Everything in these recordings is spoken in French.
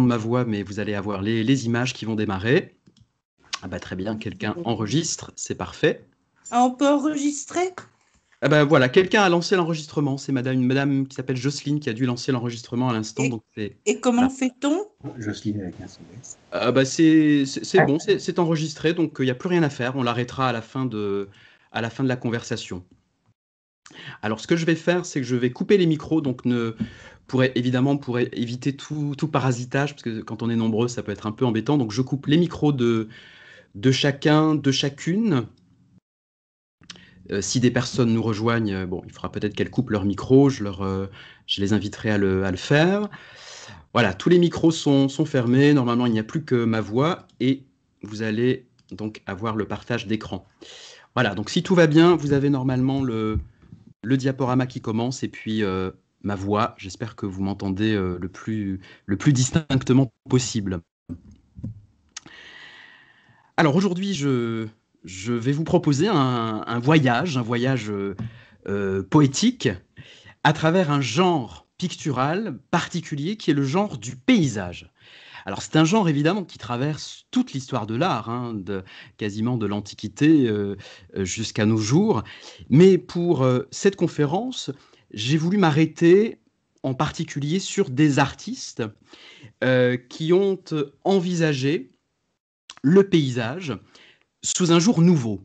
de ma voix, mais vous allez avoir les, images qui vont démarrer. Ah bah très bien, quelqu'un enregistre, c'est parfait. Ah, on peut enregistrer ah bah voilà, quelqu'un a lancé l'enregistrement. C'est madame, une madame qui s'appelle Jocelyne qui a dû lancer l'enregistrement à l'instant. Et, comment ah. fait-on Jocelyne avec un Ah bah c'est bon, c'est enregistré, donc euh, il n'y a plus rien à faire. On l'arrêtera à, la fin de, à la fin de la conversation. Alors, ce que je vais faire, c'est que je vais couper les micros, donc ne, pourrait évidemment pour éviter tout, parasitage, parce que quand on est nombreux, ça peut être un peu embêtant. Donc, je coupe les micros de, chacun, de chacune. Euh, si des personnes nous rejoignent, bon, il faudra peut-être qu'elles coupent leur micro, je, leur, euh, je les inviterai à le, faire. Voilà, tous les micros sont fermés, normalement il n'y a plus que ma voix, et vous allez donc avoir le partage d'écran. Voilà, donc si tout va bien, vous avez normalement le, le diaporama qui commence et puis euh, ma voix. J'espère que vous m'entendez euh, le, plus, le plus distinctement possible. Alors aujourd'hui, je, vais vous proposer un, voyage, un voyage euh, poétique à travers un genre pictural particulier qui est le genre du paysage. Alors c'est un genre évidemment qui traverse toute l'histoire de l'art, hein, quasiment de l'Antiquité euh, euh, jusqu'à nos jours. Mais pour euh, cette conférence, j'ai voulu m'arrêter en particulier sur des artistes qui ont envisagé le paysage sous un jour nouveau,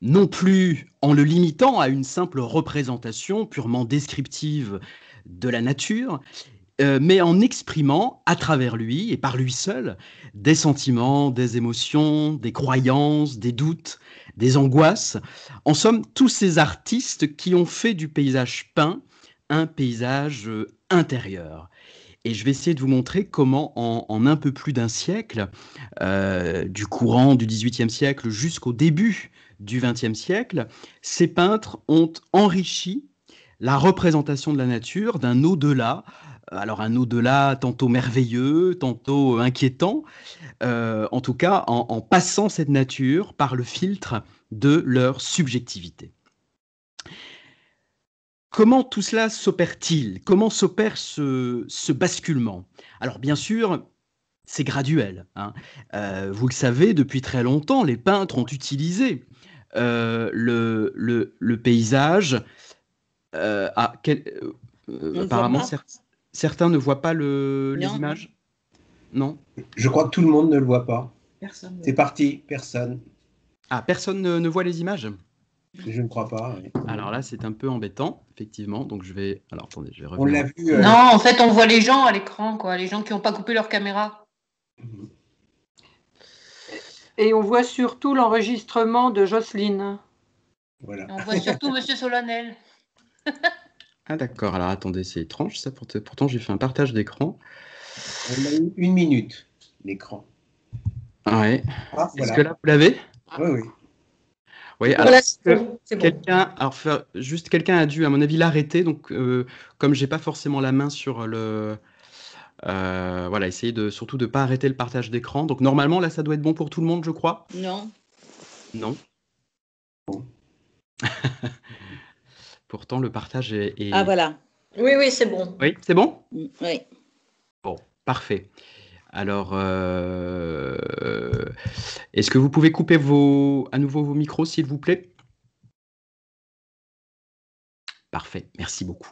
non plus en le limitant à une simple représentation purement descriptive de la nature, euh, mais en exprimant à travers lui et par lui seul des sentiments, des émotions, des croyances, des doutes, des angoisses. En somme, tous ces artistes qui ont fait du paysage peint un paysage euh, intérieur. Et je vais essayer de vous montrer comment, en, un peu plus d'un siècle, euh, du courant du XVIIIe siècle jusqu'au début du XXe siècle, ces peintres ont enrichi la représentation de la nature d'un au-delà, euh, alors un au-delà tantôt merveilleux, tantôt euh, inquiétant, euh, en tout cas en, passant cette nature par le filtre de leur subjectivité. Comment tout cela s'opère-t-il Comment s'opère ce, basculement Alors bien sûr, c'est graduel. Hein. vous le savez, depuis très longtemps, les peintres ont utilisé le, paysage à quel, apparemment certes. Certains ne voient pas les images Non Je crois que tout le monde ne le voit pas. Personne. C'est parti, personne. Ah, personne ne, voit les images je ne crois pas. Alors là, c'est un peu embêtant, effectivement. Donc je vais. Alors attendez, je vais revenir. On l'a vu. Euh, non, en fait, on voit les gens à l'écran, quoi. Les gens qui n'ont pas coupé leur caméra. Et on voit surtout l'enregistrement de Jocelyne. Voilà. on voit surtout Monsieur Solennel. Ah d'accord, alors attendez, c'est étrange ça, pourtant j'ai fait un partage d'écran. une minute, l'écran. Ah, ouais. Ah, Est-ce que là vous l'avez ah, Oui, oui. Oui, alors bon. quelqu'un, juste quelqu'un a dû à mon avis l'arrêter, donc comme euh, comme j'ai pas forcément la main sur le... Euh, voilà, essayez de, surtout de ne pas arrêter le partage d'écran. Donc normalement là ça doit être bon pour tout le monde je crois. Non. Non. Pourtant, le partage est. Ah, voilà. Oui, oui, c'est bon. Oui, c'est bon mm, Oui. Bon, parfait. Alors, euh, est-ce que vous pouvez couper vos, à nouveau vos micros, s'il vous plaît Parfait, merci beaucoup.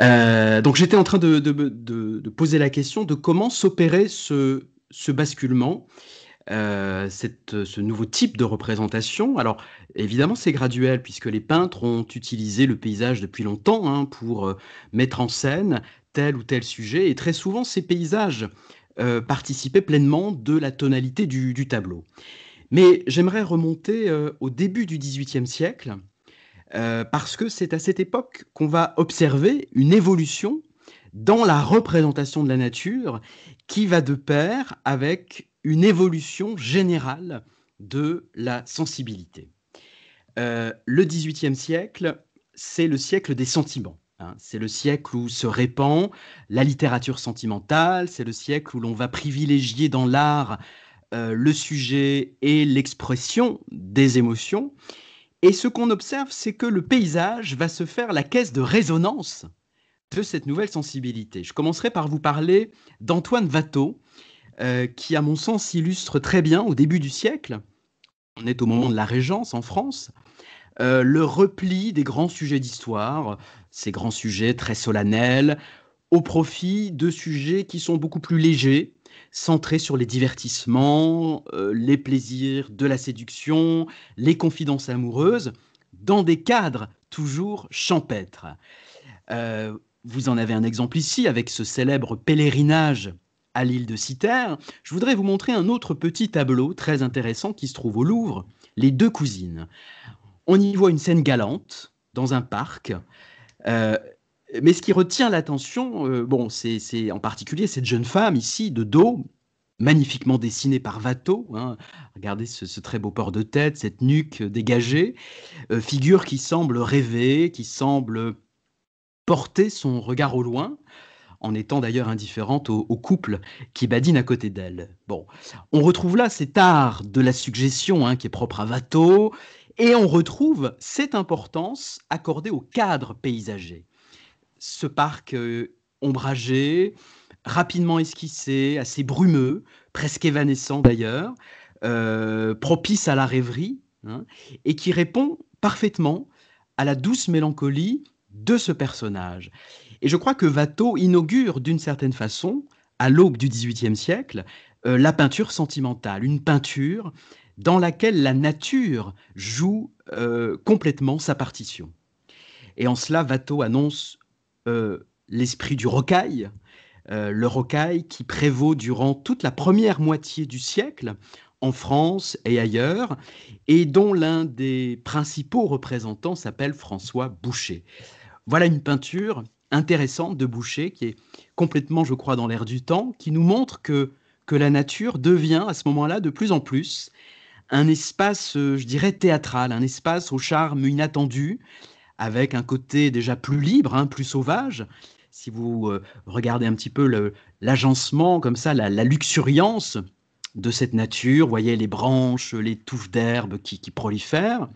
Euh, donc, j'étais en train de, poser la question de comment s'opérer ce, ce, basculement euh, ce nouveau type de représentation. Alors évidemment c'est graduel puisque les peintres ont utilisé le paysage depuis longtemps hein, pour euh, mettre en scène tel ou tel sujet et très souvent ces paysages euh, participaient pleinement de la tonalité du, du tableau. Mais j'aimerais remonter au début du XVIIIe siècle. parce que c'est à cette époque qu'on va observer une évolution dans la représentation de la nature qui va de pair avec une évolution générale de la sensibilité. Euh, le XVIIIe siècle, c'est le siècle des sentiments. Hein. C'est le siècle où se répand la littérature sentimentale, c'est le siècle où l'on va privilégier dans l'art euh, le sujet et l'expression des émotions. Et ce qu'on observe, c'est que le paysage va se faire la caisse de résonance de cette nouvelle sensibilité. Je commencerai par vous parler d'Antoine Watteau, euh, qui, à mon sens, illustre très bien au début du siècle, on est au moment de la Régence en France, euh, le repli des grands sujets d'histoire, ces grands sujets très solennels, au profit de sujets qui sont beaucoup plus légers, centrés sur les divertissements, euh, les plaisirs de la séduction, les confidences amoureuses, dans des cadres toujours champêtres. vous en avez un exemple ici avec ce célèbre pèlerinage à l'île de Citerre, je voudrais vous montrer un autre petit tableau très intéressant qui se trouve au Louvre, Les deux cousines. On y voit une scène galante dans un parc. Euh, mais ce qui retient l'attention, euh, bon, c'est en particulier cette jeune femme ici, de dos, magnifiquement dessinée par Watteau. Hein. Regardez ce, très beau port de tête, cette nuque dégagée, euh, figure qui semble rêver, qui semble porter son regard au loin en étant d'ailleurs indifférente au, couple qui badine à côté d'elle. Bon, on retrouve là cet art de la suggestion hein, qui est propre à Watteau, et on retrouve cette importance accordée au cadre paysager. Ce parc euh, ombragé, rapidement esquissé, assez brumeux, presque évanescent d'ailleurs, euh, propice à la rêverie, hein, et qui répond parfaitement à la douce mélancolie de ce personnage. Et je crois que Watteau inaugure d'une certaine façon, à l'aube du XVIIIe siècle, euh, la peinture sentimentale, une peinture dans laquelle la nature joue euh, complètement sa partition. Et en cela, Watteau annonce euh, l'esprit du rocaille, le rocaille qui prévaut durant toute la première moitié du siècle en France et ailleurs, et dont l'un des principaux représentants s'appelle François Boucher. Voilà une peinture intéressante de Boucher, qui est complètement, je crois, dans l'air du temps, qui nous montre que, la nature devient à ce moment-là de plus en plus un espace, euh, je dirais, théâtral, un espace au charme inattendu, avec un côté déjà plus libre, hein, plus sauvage. Si vous euh, regardez un petit peu l'agencement, comme ça, la, luxuriance de cette nature, vous voyez les branches, les touffes d'herbe qui, prolifèrent,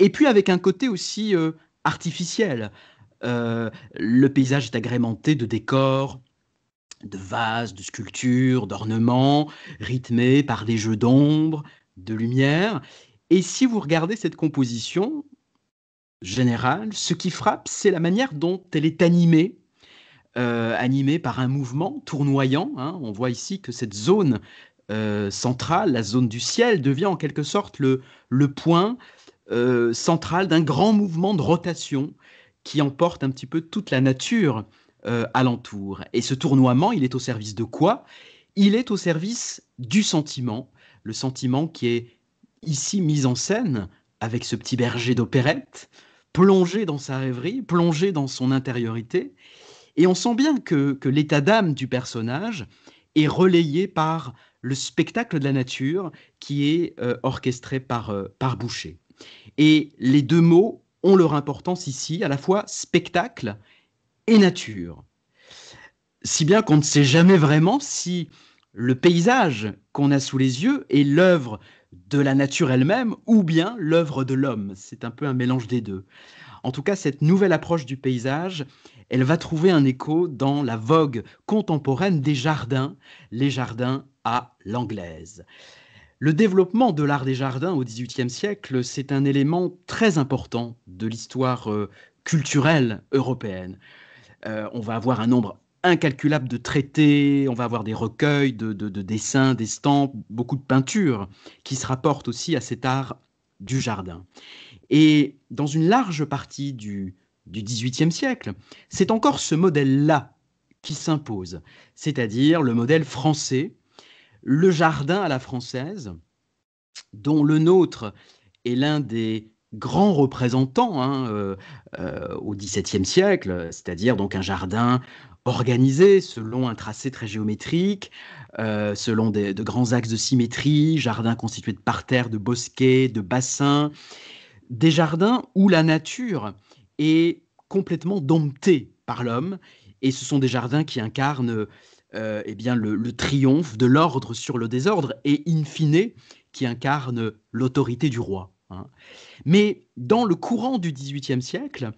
et puis avec un côté aussi euh, artificiel, euh, le paysage est agrémenté de décors, de vases, de sculptures, d'ornements, rythmés par des jeux d'ombre, de lumière. Et si vous regardez cette composition générale, ce qui frappe, c'est la manière dont elle est animée, euh, animée par un mouvement tournoyant. Hein. On voit ici que cette zone euh, centrale, la zone du ciel, devient en quelque sorte le, point central d'un grand mouvement de rotation qui emporte un petit peu toute la nature euh, alentour. Et ce tournoiement, il est au service de quoi Il est au service du sentiment, le sentiment qui est ici mis en scène avec ce petit berger d'opérette, plongé dans sa rêverie, plongé dans son intériorité. Et on sent bien que, l'état d'âme du personnage est relayé par le spectacle de la nature qui est euh, orchestré euh, par Boucher. Et les deux mots ont leur importance ici, à la fois spectacle et nature. Si bien qu'on ne sait jamais vraiment si le paysage qu'on a sous les yeux est l'œuvre de la nature elle-même ou bien l'œuvre de l'homme. C'est un peu un mélange des deux. En tout cas, cette nouvelle approche du paysage, elle va trouver un écho dans la vogue contemporaine des jardins, les jardins à l'anglaise. Le développement de l'art des jardins au XVIIIe siècle, c'est un élément très important de l'histoire euh, culturelle européenne. Euh, on va avoir un nombre incalculable de traités, on va avoir des recueils de, dessins, des dessins, d'estampes, beaucoup de peintures qui se rapportent aussi à cet art du jardin. Et dans une large partie du, du XVIIIe siècle, c'est encore ce modèle-là qui s'impose, c'est-à-dire le modèle français le jardin à la française, dont le nôtre est l'un des grands représentants hein, euh, euh, au XVIIe siècle, c'est-à-dire donc un jardin organisé selon un tracé très géométrique, euh, selon de grands axes de symétrie, jardin constitué de parterres, de bosquets, de bassins, des jardins où la nature est complètement domptée par l'homme, et ce sont des jardins qui incarnent euh, eh bien le, triomphe de l'ordre sur le désordre et in fine qui incarne l'autorité du roi. Hein. Mais dans le courant du XVIIIe siècle,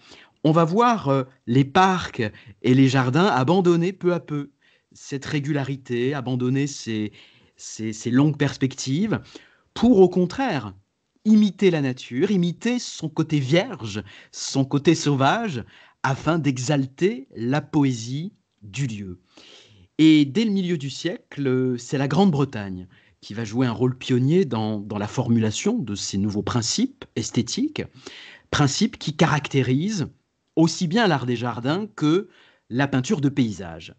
on va voir euh, les parcs et les jardins abandonner peu à peu cette régularité, abandonner ces longues perspectives, pour au contraire imiter la nature, imiter son côté vierge, son côté sauvage, afin d'exalter la poésie du lieu. Et dès le milieu du siècle, c'est la Grande-Bretagne qui va jouer un rôle pionnier dans, la formulation de ces nouveaux principes esthétiques, principes qui caractérisent aussi bien l'art des jardins que la peinture de paysage.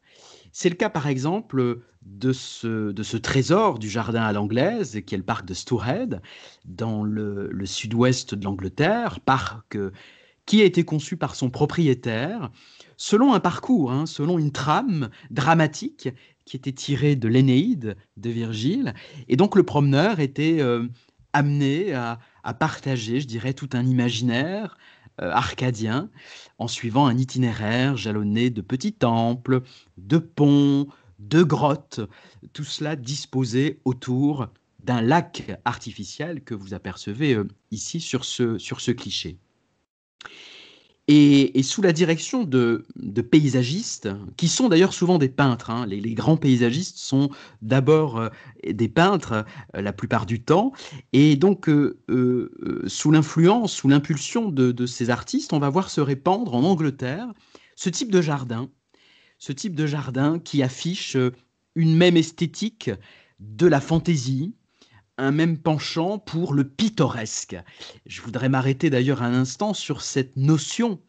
C'est le cas par exemple de ce, de ce trésor du jardin à l'anglaise, qui est le parc de Stourhead, dans le, le sud-ouest de l'Angleterre, parc euh, qui a été conçu par son propriétaire, selon un parcours, hein, selon une trame dramatique qui était tirée de l'Énéide de Virgile. Et donc le promeneur était euh, amené à, partager, je dirais, tout un imaginaire euh, arcadien en suivant un itinéraire jalonné de petits temples, de ponts, de grottes, tout cela disposé autour d'un lac artificiel que vous apercevez euh, ici sur ce, sur ce cliché. Et, sous la direction de, paysagistes, qui sont d'ailleurs souvent des peintres, hein, les, grands paysagistes sont d'abord euh, des peintres euh, la plupart du temps, et donc euh, sous l'influence, sous l'impulsion de, ces artistes, on va voir se répandre en Angleterre ce type de jardin, ce type de jardin qui affiche une même esthétique de la fantaisie, un même penchant pour le pittoresque. Je voudrais m'arrêter d'ailleurs un instant sur cette notion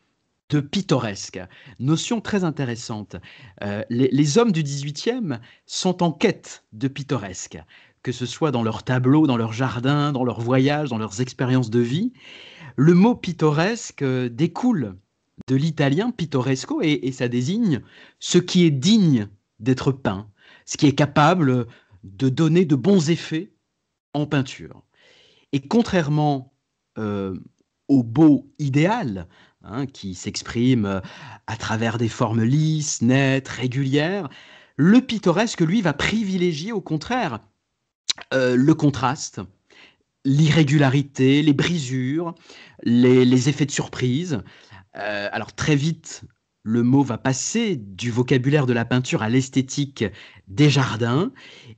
de pittoresque, notion très intéressante. Euh, les, hommes du 18e sont en quête de pittoresque, que ce soit dans leurs tableaux, dans leurs jardins, dans leurs voyages, dans leurs expériences de vie. Le mot pittoresque euh, découle de l'italien pittoresco et ça désigne ce qui est digne d'être peint, ce qui est capable de donner de bons effets en peinture. Et contrairement euh, au beau idéal, hein, qui s'exprime euh, à travers des formes lisses, nettes, régulières, le pittoresque, lui, va privilégier au contraire euh, le contraste, l'irrégularité, les brisures, les, effets de surprise. alors très vite, le mot va passer du vocabulaire de la peinture à l'esthétique des jardins,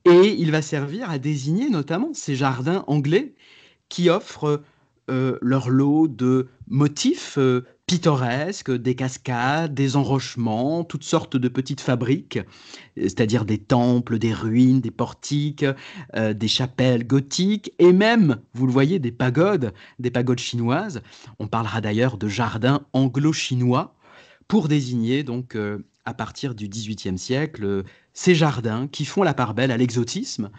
et il va servir à désigner notamment ces jardins anglais qui offrent euh, leur lot de motifs euh, pittoresques, des cascades, des enrochements, toutes sortes de petites fabriques, c'est-à-dire des temples, des ruines, des portiques, euh, des chapelles gothiques et même, vous le voyez, des pagodes, des pagodes chinoises. On parlera d'ailleurs de jardins anglo-chinois pour désigner donc euh, à partir du XVIIIe siècle ces jardins qui font la part belle à l'exotisme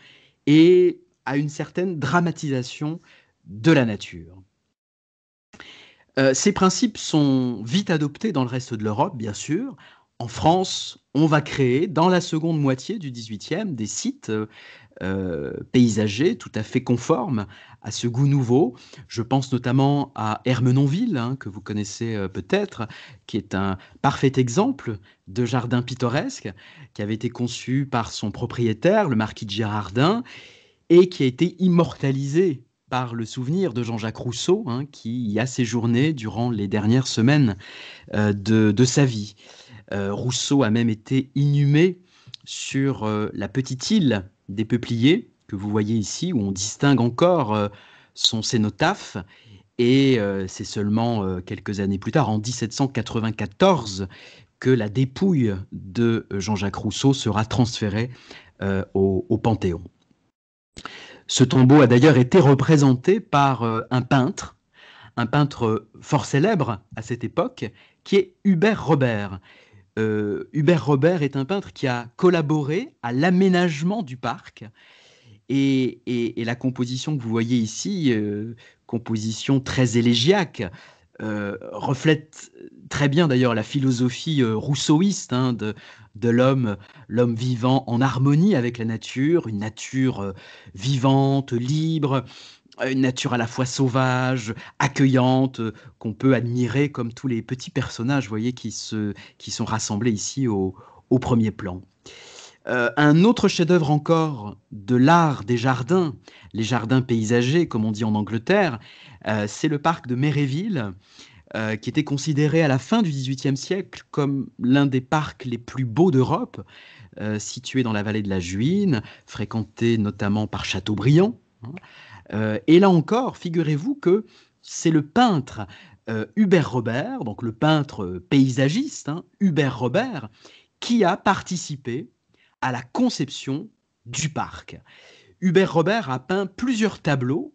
et à une certaine dramatisation de la nature. Euh, ces principes sont vite adoptés dans le reste de l'Europe, bien sûr. En France, on va créer, dans la seconde moitié du XVIIIe, des sites euh, euh, paysager, tout à fait conforme à ce goût nouveau. Je pense notamment à Hermenonville, hein, que vous connaissez euh, peut-être, qui est un parfait exemple de jardin pittoresque, qui avait été conçu par son propriétaire, le marquis de Girardin, et qui a été immortalisé par le souvenir de Jean-Jacques Rousseau, hein, qui y a séjourné durant les dernières semaines euh, de, sa vie. Rousseau a même été inhumé sur la petite île des peupliers que vous voyez ici, où on distingue encore euh, son cénotaphe. Et euh, c'est seulement euh, quelques années plus tard, en 1794, que la dépouille de Jean-Jacques Rousseau sera transférée au, Panthéon. Ce tombeau a d'ailleurs été représenté par un peintre, un peintre fort célèbre à cette époque, qui est Hubert Robert, euh, Hubert Robert est un peintre qui a collaboré à l'aménagement du parc. Et, la composition que vous voyez ici, euh, composition très élégiaque, euh, reflète très bien d'ailleurs la philosophie rousseauiste hein, de, de l'homme, l'homme vivant en harmonie avec la nature, une nature vivante, libre, euh, une nature à la fois sauvage, accueillante, euh, qu'on peut admirer comme tous les petits personnages, vous voyez, qui, se, qui sont rassemblés ici au, premier plan. Euh, un autre chef-d'œuvre encore de l'art des jardins, les jardins paysagers, comme on dit en Angleterre, c'est le parc de Méréville, qui était considéré à la fin du XVIIIe siècle comme l'un des parcs les plus beaux d'Europe, situé dans la vallée de la Juine, fréquenté notamment par Chateaubriand. Hein. Euh, et là encore, figurez-vous que c'est le peintre euh, Hubert Robert, donc le peintre euh, paysagiste, hein, Hubert Robert, qui a participé à la conception du parc. Hubert Robert a peint plusieurs tableaux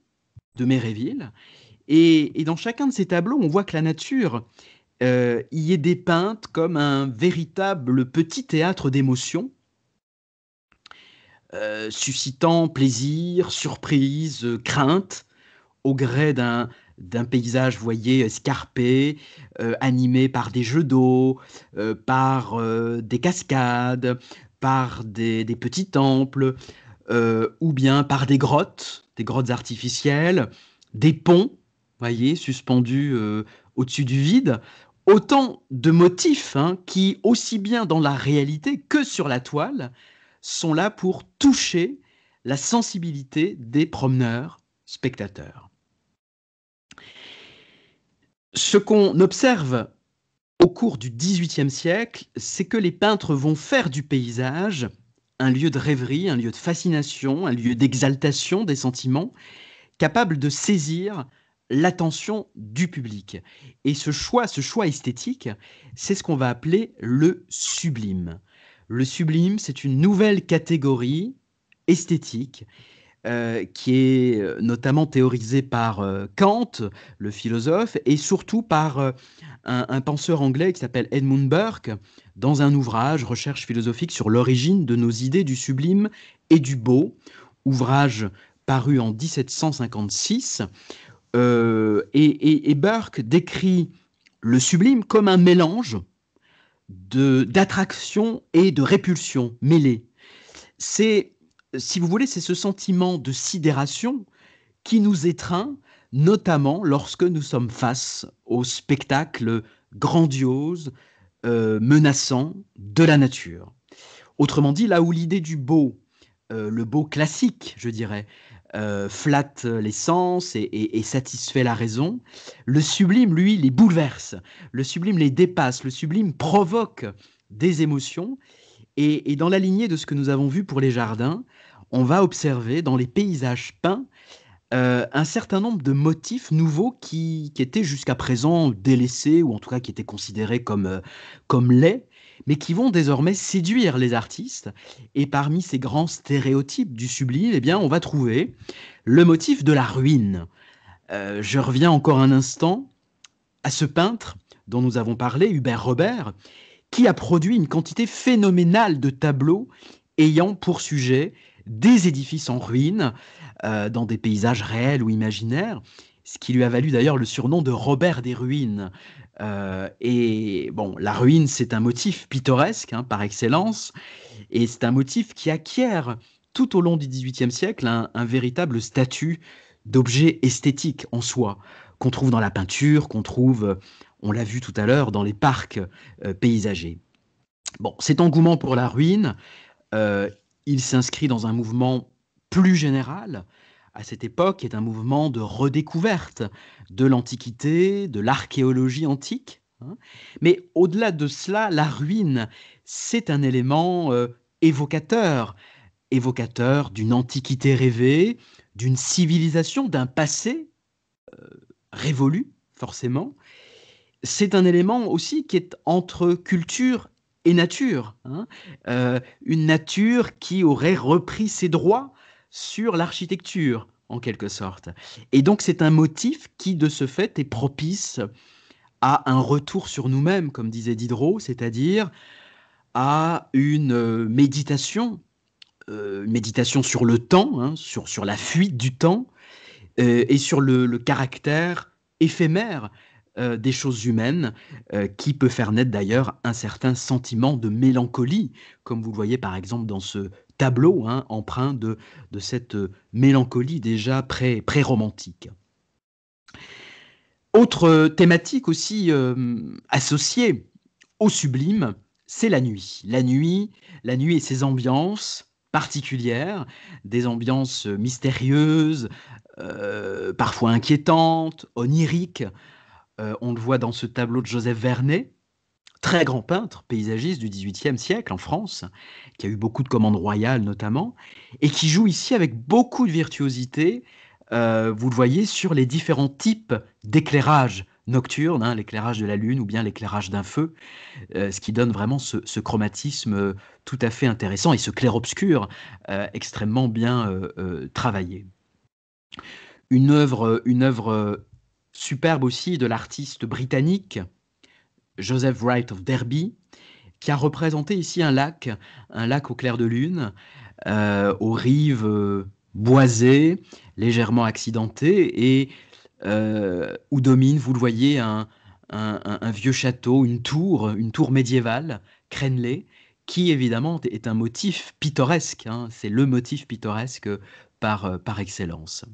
de Méréville, et, dans chacun de ces tableaux, on voit que la nature y est dépeinte comme un véritable petit théâtre d'émotions, euh, suscitant plaisir, surprise, euh, crainte, au gré d'un paysage, voyez, escarpé, euh, animé par des jeux d'eau, par des cascades, par des, petits temples, ou bien par des grottes, des grottes artificielles, des ponts, voyez, suspendus au-dessus du vide, autant de motifs hein, qui, aussi bien dans la réalité que sur la toile, sont là pour toucher la sensibilité des promeneurs, spectateurs. Ce qu'on observe au cours du XVIIIe siècle, c'est que les peintres vont faire du paysage un lieu de rêverie, un lieu de fascination, un lieu d'exaltation des sentiments, capable de saisir l'attention du public. Et ce choix, ce choix esthétique, c'est ce qu'on va appeler le sublime. Le sublime, c'est une nouvelle catégorie esthétique euh, qui est euh, notamment théorisée par euh, Kant, le philosophe, et surtout par un, penseur anglais qui s'appelle Edmund Burke, dans un ouvrage Recherche philosophique sur l'origine de nos idées du sublime et du beau, ouvrage paru en 1756. et Burke décrit le sublime comme un mélange d'attraction et de répulsion mêlées. C'est, si vous voulez, c'est ce sentiment de sidération qui nous étreint, notamment lorsque nous sommes face au spectacle grandiose, euh, menaçant de la nature. Autrement dit, là où l'idée du beau, euh, le beau classique, je dirais, euh, flatte les sens et, satisfait la raison. Le sublime, lui, les bouleverse. Le sublime les dépasse. Le sublime provoque des émotions. Et, dans la lignée de ce que nous avons vu pour les jardins, on va observer dans les paysages peints euh, un certain nombre de motifs nouveaux qui, étaient jusqu'à présent délaissés ou en tout cas qui étaient considérés comme, euh, comme laids mais qui vont désormais séduire les artistes. Et parmi ces grands stéréotypes du sublime, eh bien, on va trouver le motif de la ruine. Euh, je reviens encore un instant à ce peintre dont nous avons parlé, Hubert Robert, qui a produit une quantité phénoménale de tableaux ayant pour sujet des édifices en ruine, euh, dans des paysages réels ou imaginaires, ce qui lui a valu d'ailleurs le surnom de Robert des ruines, euh, et bon, la ruine, c'est un motif pittoresque hein, par excellence, et c'est un motif qui acquiert tout au long du XVIIIe siècle un, véritable statut d'objet esthétique en soi, qu'on trouve dans la peinture, qu'on trouve, on l'a vu tout à l'heure, dans les parcs euh, paysagers. Bon, cet engouement pour la ruine, euh, il s'inscrit dans un mouvement plus général à cette époque est un mouvement de redécouverte de l'Antiquité, de l'archéologie antique. Hein. Mais au-delà de cela, la ruine, c'est un élément euh, évocateur, évocateur d'une antiquité rêvée, d'une civilisation, d'un passé euh, révolu, forcément. C'est un élément aussi qui est entre culture et nature, hein. euh, une nature qui aurait repris ses droits, sur l'architecture, en quelque sorte. Et donc c'est un motif qui, de ce fait, est propice à un retour sur nous-mêmes, comme disait Diderot, c'est-à-dire à une méditation, euh, méditation sur le temps, hein, sur, sur la fuite du temps, euh, et sur le, caractère éphémère euh, des choses humaines, qui peut faire naître d'ailleurs un certain sentiment de mélancolie, comme vous le voyez par exemple dans ce tableau hein, emprunt empreint de, cette euh, mélancolie déjà pré-romantique. Autre euh, thématique aussi euh, associée au sublime, c'est la nuit. La nuit, la nuit et ses ambiances particulières, des ambiances mystérieuses, parfois inquiétantes, oniriques. on le voit dans ce tableau de Joseph Vernet, très grand peintre paysagiste du XVIIIe siècle en France, qui a eu beaucoup de commandes royales notamment, et qui joue ici avec beaucoup de virtuosité, euh, vous le voyez, sur les différents types d'éclairage nocturne, hein, l'éclairage de la lune ou bien l'éclairage d'un feu, euh, ce qui donne vraiment ce, chromatisme euh, tout à fait intéressant et ce clair-obscur extrêmement bien travaillé. Une œuvre, une œuvre superbe aussi de l'artiste britannique Joseph Wright of Derby, qui a représenté ici un lac, un lac au clair de lune, euh, aux rives euh, boisées, légèrement accidentées, et euh, où domine, vous le voyez, un, vieux château, une tour, une tour médiévale, crénelée, qui évidemment est un motif pittoresque, hein. c'est le motif pittoresque par excellence.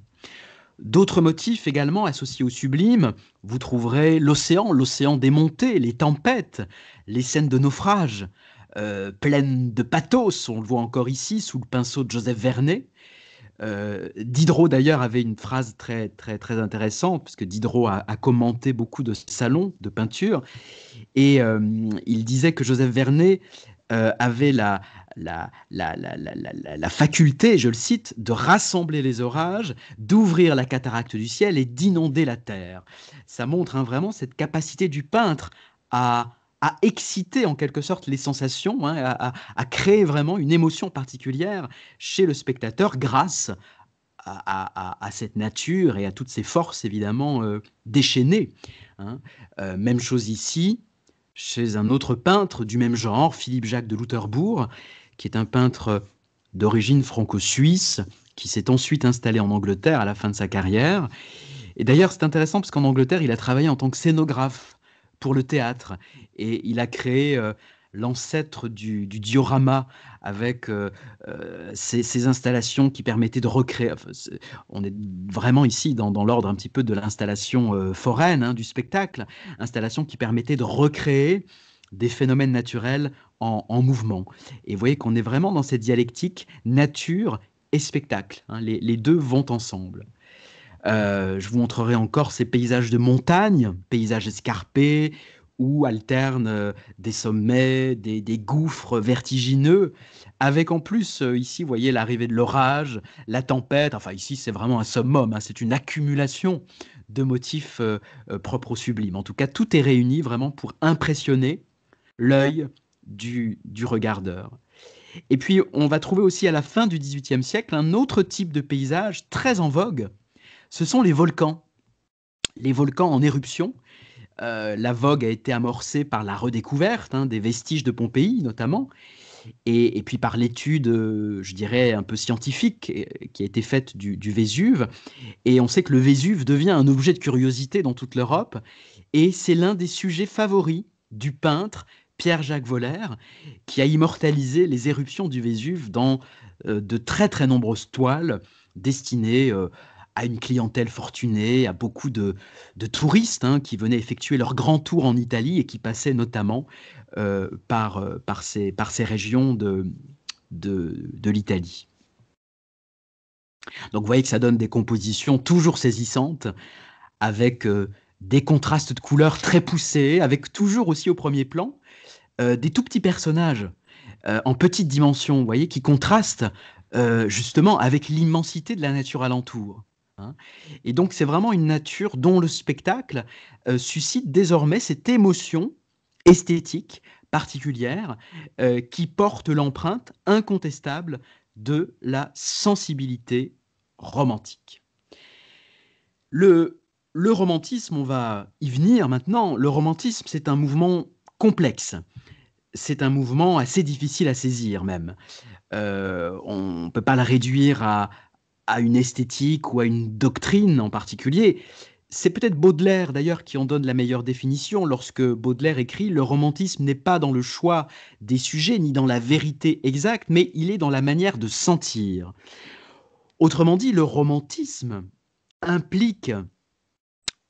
D'autres motifs également associés au sublime, vous trouverez l'océan, l'océan démonté, les tempêtes, les scènes de naufrage, euh, pleines de pathos, on le voit encore ici sous le pinceau de Joseph Vernet. Euh, Diderot d'ailleurs avait une phrase très très très intéressante puisque Diderot a, commenté beaucoup de salons de peinture et euh, il disait que Joseph Vernet avait la, la, la, faculté, je le cite, de rassembler les orages, d'ouvrir la cataracte du ciel et d'inonder la terre. Ça montre hein, vraiment cette capacité du peintre à, à exciter en quelque sorte les sensations, hein, à, créer vraiment une émotion particulière chez le spectateur grâce à, à cette nature et à toutes ces forces évidemment euh, déchaînées. Hein. Euh, même chose ici, chez un autre peintre du même genre, Philippe-Jacques de Loutherbourg qui est un peintre d'origine franco-suisse, qui s'est ensuite installé en Angleterre à la fin de sa carrière. Et d'ailleurs, c'est intéressant parce qu'en Angleterre, il a travaillé en tant que scénographe pour le théâtre et il a créé euh, l'ancêtre du, diorama avec euh, euh, ces, installations qui permettaient de recréer. on est vraiment ici dans, l'ordre un petit peu de l'installation foraine hein, du spectacle, installation qui permettait de recréer des phénomènes naturels en, mouvement. Et vous voyez qu'on est vraiment dans cette dialectique nature et spectacle. Hein. les, deux vont ensemble. Euh, je vous montrerai encore ces paysages de montagne, paysages escarpés, où alternent euh, des sommets, des, gouffres vertigineux, avec en plus, euh, ici, vous voyez l'arrivée de l'orage, la tempête, enfin ici c'est vraiment un summum, hein. c'est une accumulation de motifs propres au sublime. En tout cas, tout est réuni vraiment pour impressionner l'œil, du, du regardeur. Et puis, on va trouver aussi à la fin du XVIIIe siècle un autre type de paysage très en vogue. Ce sont les volcans. Les volcans en éruption. Euh, la vogue a été amorcée par la redécouverte hein, des vestiges de Pompéi, notamment, et, et puis par l'étude, euh, je dirais, un peu scientifique euh, qui a été faite du, du Vésuve. Et on sait que le Vésuve devient un objet de curiosité dans toute l'Europe, et c'est l'un des sujets favoris du peintre Pierre-Jacques Volaire, qui a immortalisé les éruptions du Vésuve dans euh, de très très nombreuses toiles destinées euh, à une clientèle fortunée, à beaucoup de, touristes hein, qui venaient effectuer leur grand tour en Italie et qui passaient notamment euh, par, par, ces, régions de, l'Italie. Donc vous voyez que ça donne des compositions toujours saisissantes, avec des contrastes de couleurs très poussés, avec toujours aussi au premier plan euh, des tout petits personnages euh, en petite dimension, vous voyez, qui contrastent euh, justement avec l'immensité de la nature alentour. Hein. Et donc c'est vraiment une nature dont le spectacle suscite désormais cette émotion esthétique particulière qui porte l'empreinte incontestable de la sensibilité romantique. le romantisme, on va y venir maintenant, le romantisme c'est un mouvement complexe c'est un mouvement assez difficile à saisir même. Euh, on ne peut pas la réduire à, à, une esthétique ou à une doctrine en particulier. C'est peut-être Baudelaire d'ailleurs qui en donne la meilleure définition lorsque Baudelaire écrit ⁇ Le romantisme n'est pas dans le choix des sujets ni dans la vérité exacte, mais il est dans la manière de sentir. ⁇ Autrement dit, le romantisme implique,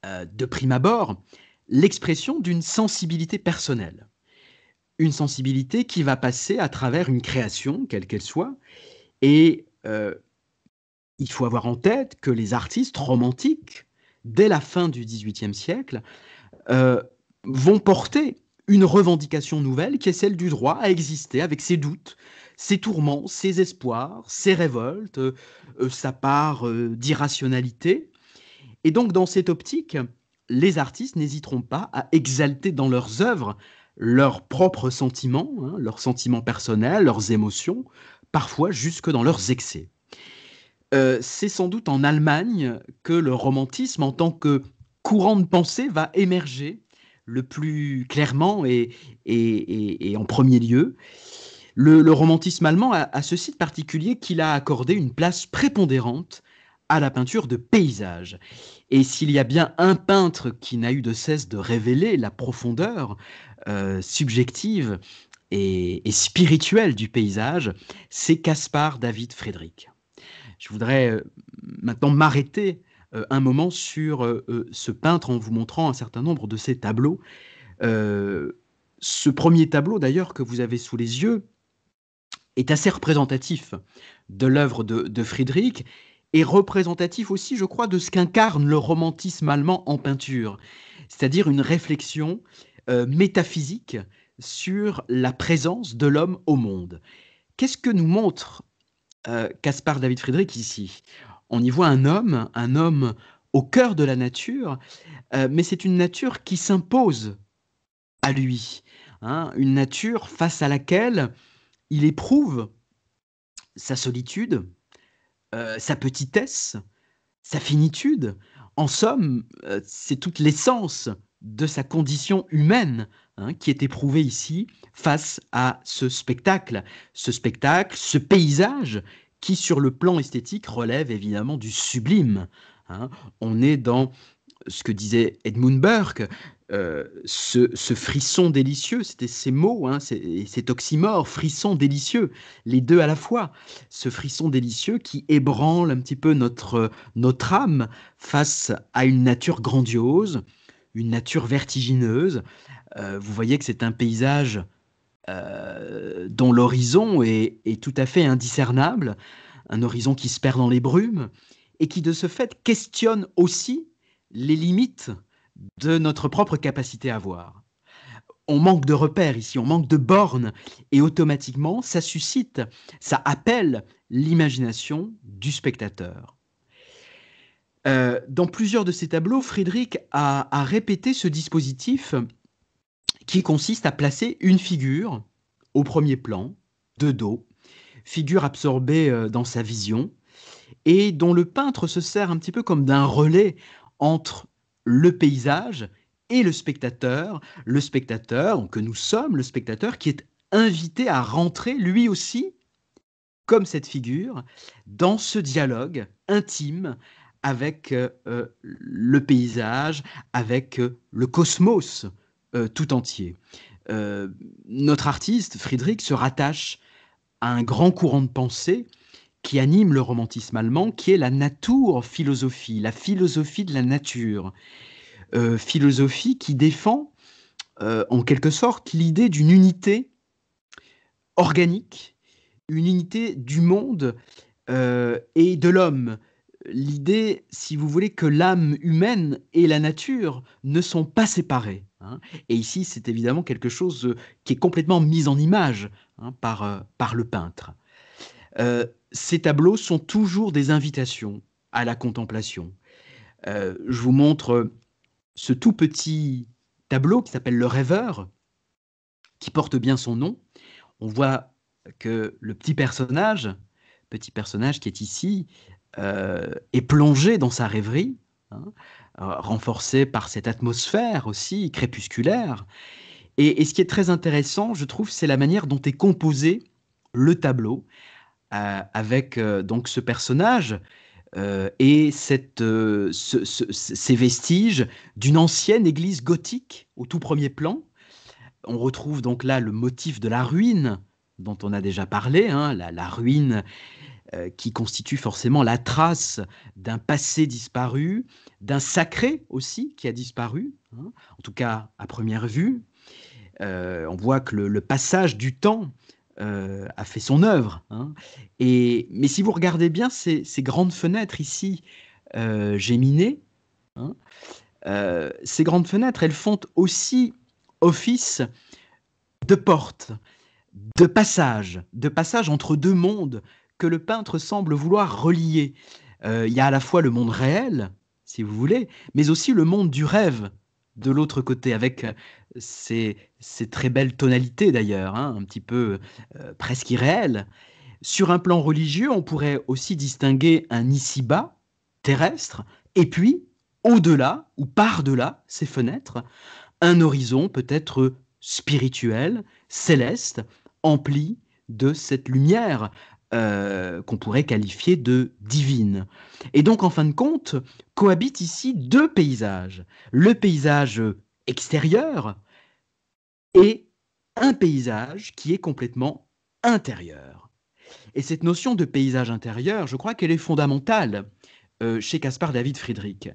euh, de prime abord, l'expression d'une sensibilité personnelle une sensibilité qui va passer à travers une création, quelle qu'elle soit. Et euh, il faut avoir en tête que les artistes romantiques, dès la fin du XVIIIe siècle, euh, vont porter une revendication nouvelle qui est celle du droit à exister avec ses doutes, ses tourments, ses espoirs, ses révoltes, euh, sa part d'irrationalité. Et donc dans cette optique, les artistes n'hésiteront pas à exalter dans leurs œuvres leurs propres sentiments, hein, leurs sentiments personnels, leurs émotions, parfois jusque dans leurs excès. Euh, c'est sans doute en Allemagne que le romantisme en tant que courant de pensée va émerger le plus clairement et, et, en premier lieu. Le, romantisme allemand a, a, ceci de particulier qu'il a accordé une place prépondérante à la peinture de paysage. Et s'il y a bien un peintre qui n'a eu de cesse de révéler la profondeur, euh, subjective et, spirituelle du paysage, c'est Caspar David Friedrich. Je voudrais euh, maintenant m'arrêter euh, un moment sur ce peintre en vous montrant un certain nombre de ses tableaux. ce premier tableau d'ailleurs que vous avez sous les yeux, est assez représentatif de l'œuvre de, Friedrich et représentatif aussi, je crois, de ce qu'incarne le romantisme allemand en peinture, c'est-à-dire une réflexion euh, métaphysique sur la présence de l'homme au monde. Qu'est-ce que nous montre euh, Caspar David Friedrich ici On y voit un homme, un homme au cœur de la nature, euh, mais c'est une nature qui s'impose à lui, hein, une nature face à laquelle il éprouve sa solitude, sa petitesse, sa finitude. En somme, c'est toute l'essence de sa condition humaine hein, qui est éprouvée ici face à ce spectacle. Ce spectacle, ce paysage qui, sur le plan esthétique, relève évidemment du sublime. Hein. On est dans ce que disait Edmund Burke, euh, ce, frisson délicieux, c'était ces mots, hein, cet oxymore, frisson délicieux, les deux à la fois, ce frisson délicieux qui ébranle un petit peu notre, euh, notre âme face à une nature grandiose, une nature vertigineuse. Euh, vous voyez que c'est un paysage euh, dont l'horizon est, tout à fait indiscernable, un horizon qui se perd dans les brumes et qui de ce fait questionne aussi les limites de notre propre capacité à voir. On manque de repères ici, on manque de bornes, et automatiquement, ça suscite, ça appelle l'imagination du spectateur. Euh, dans plusieurs de ses tableaux, Friedrich a, a, répété ce dispositif qui consiste à placer une figure au premier plan, de dos, figure absorbée euh, dans sa vision, et dont le peintre se sert un petit peu comme d'un relais entre le paysage et le spectateur, le spectateur que nous sommes, le spectateur qui est invité à rentrer lui aussi, comme cette figure, dans ce dialogue intime avec euh, euh, le paysage, avec euh, le cosmos tout entier. notre artiste, Friedrich, se rattache à un grand courant de pensée qui anime le romantisme allemand, qui est la naturphilosophie, la philosophie de la nature. philosophie qui défend, en quelque sorte, l'idée d'une unité organique, une unité du monde et de l'homme l'idée, si vous voulez, que l'âme humaine et la nature ne sont pas séparées. Hein. Et ici, c'est évidemment quelque chose euh, qui est complètement mis en image hein, euh, par, le peintre. Euh, ces tableaux sont toujours des invitations à la contemplation. je vous montre ce tout petit tableau qui s'appelle Le Rêveur, qui porte bien son nom. On voit que le petit personnage, petit personnage qui est ici, euh, est plongé dans sa rêverie, hein, euh, renforcé par cette atmosphère aussi crépusculaire. Et, ce qui est très intéressant, je trouve, c'est la manière dont est composé le tableau euh, avec donc ce personnage et ces vestiges d'une ancienne église gothique au tout premier plan. On retrouve donc là le motif de la ruine dont on a déjà parlé, hein, la, ruine euh, qui constitue forcément la trace d'un passé disparu, d'un sacré aussi qui a disparu, hein. en tout cas à première vue. Euh, on voit que le, passage du temps euh, a fait son œuvre. Hein. et, mais si vous regardez bien ces, grandes fenêtres ici, géminées, ces grandes fenêtres, elles font aussi office de porte de passage, de passage entre deux mondes que le peintre semble vouloir relier. Euh, il y a à la fois le monde réel, si vous voulez, mais aussi le monde du rêve de l'autre côté, avec euh, ces, très belles tonalités d'ailleurs, hein, un petit peu euh, presque irréelles. Sur un plan religieux, on pourrait aussi distinguer un ici-bas, terrestre, et puis, au-delà, ou par-delà ces fenêtres, un horizon peut-être spirituel, céleste, empli de cette lumière euh, qu'on pourrait qualifier de divine. Et donc, en fin de compte, cohabitent ici deux paysages. Le paysage extérieur et un paysage qui est complètement intérieur. Et cette notion de paysage intérieur, je crois qu'elle est fondamentale euh, chez Caspar David Friedrich.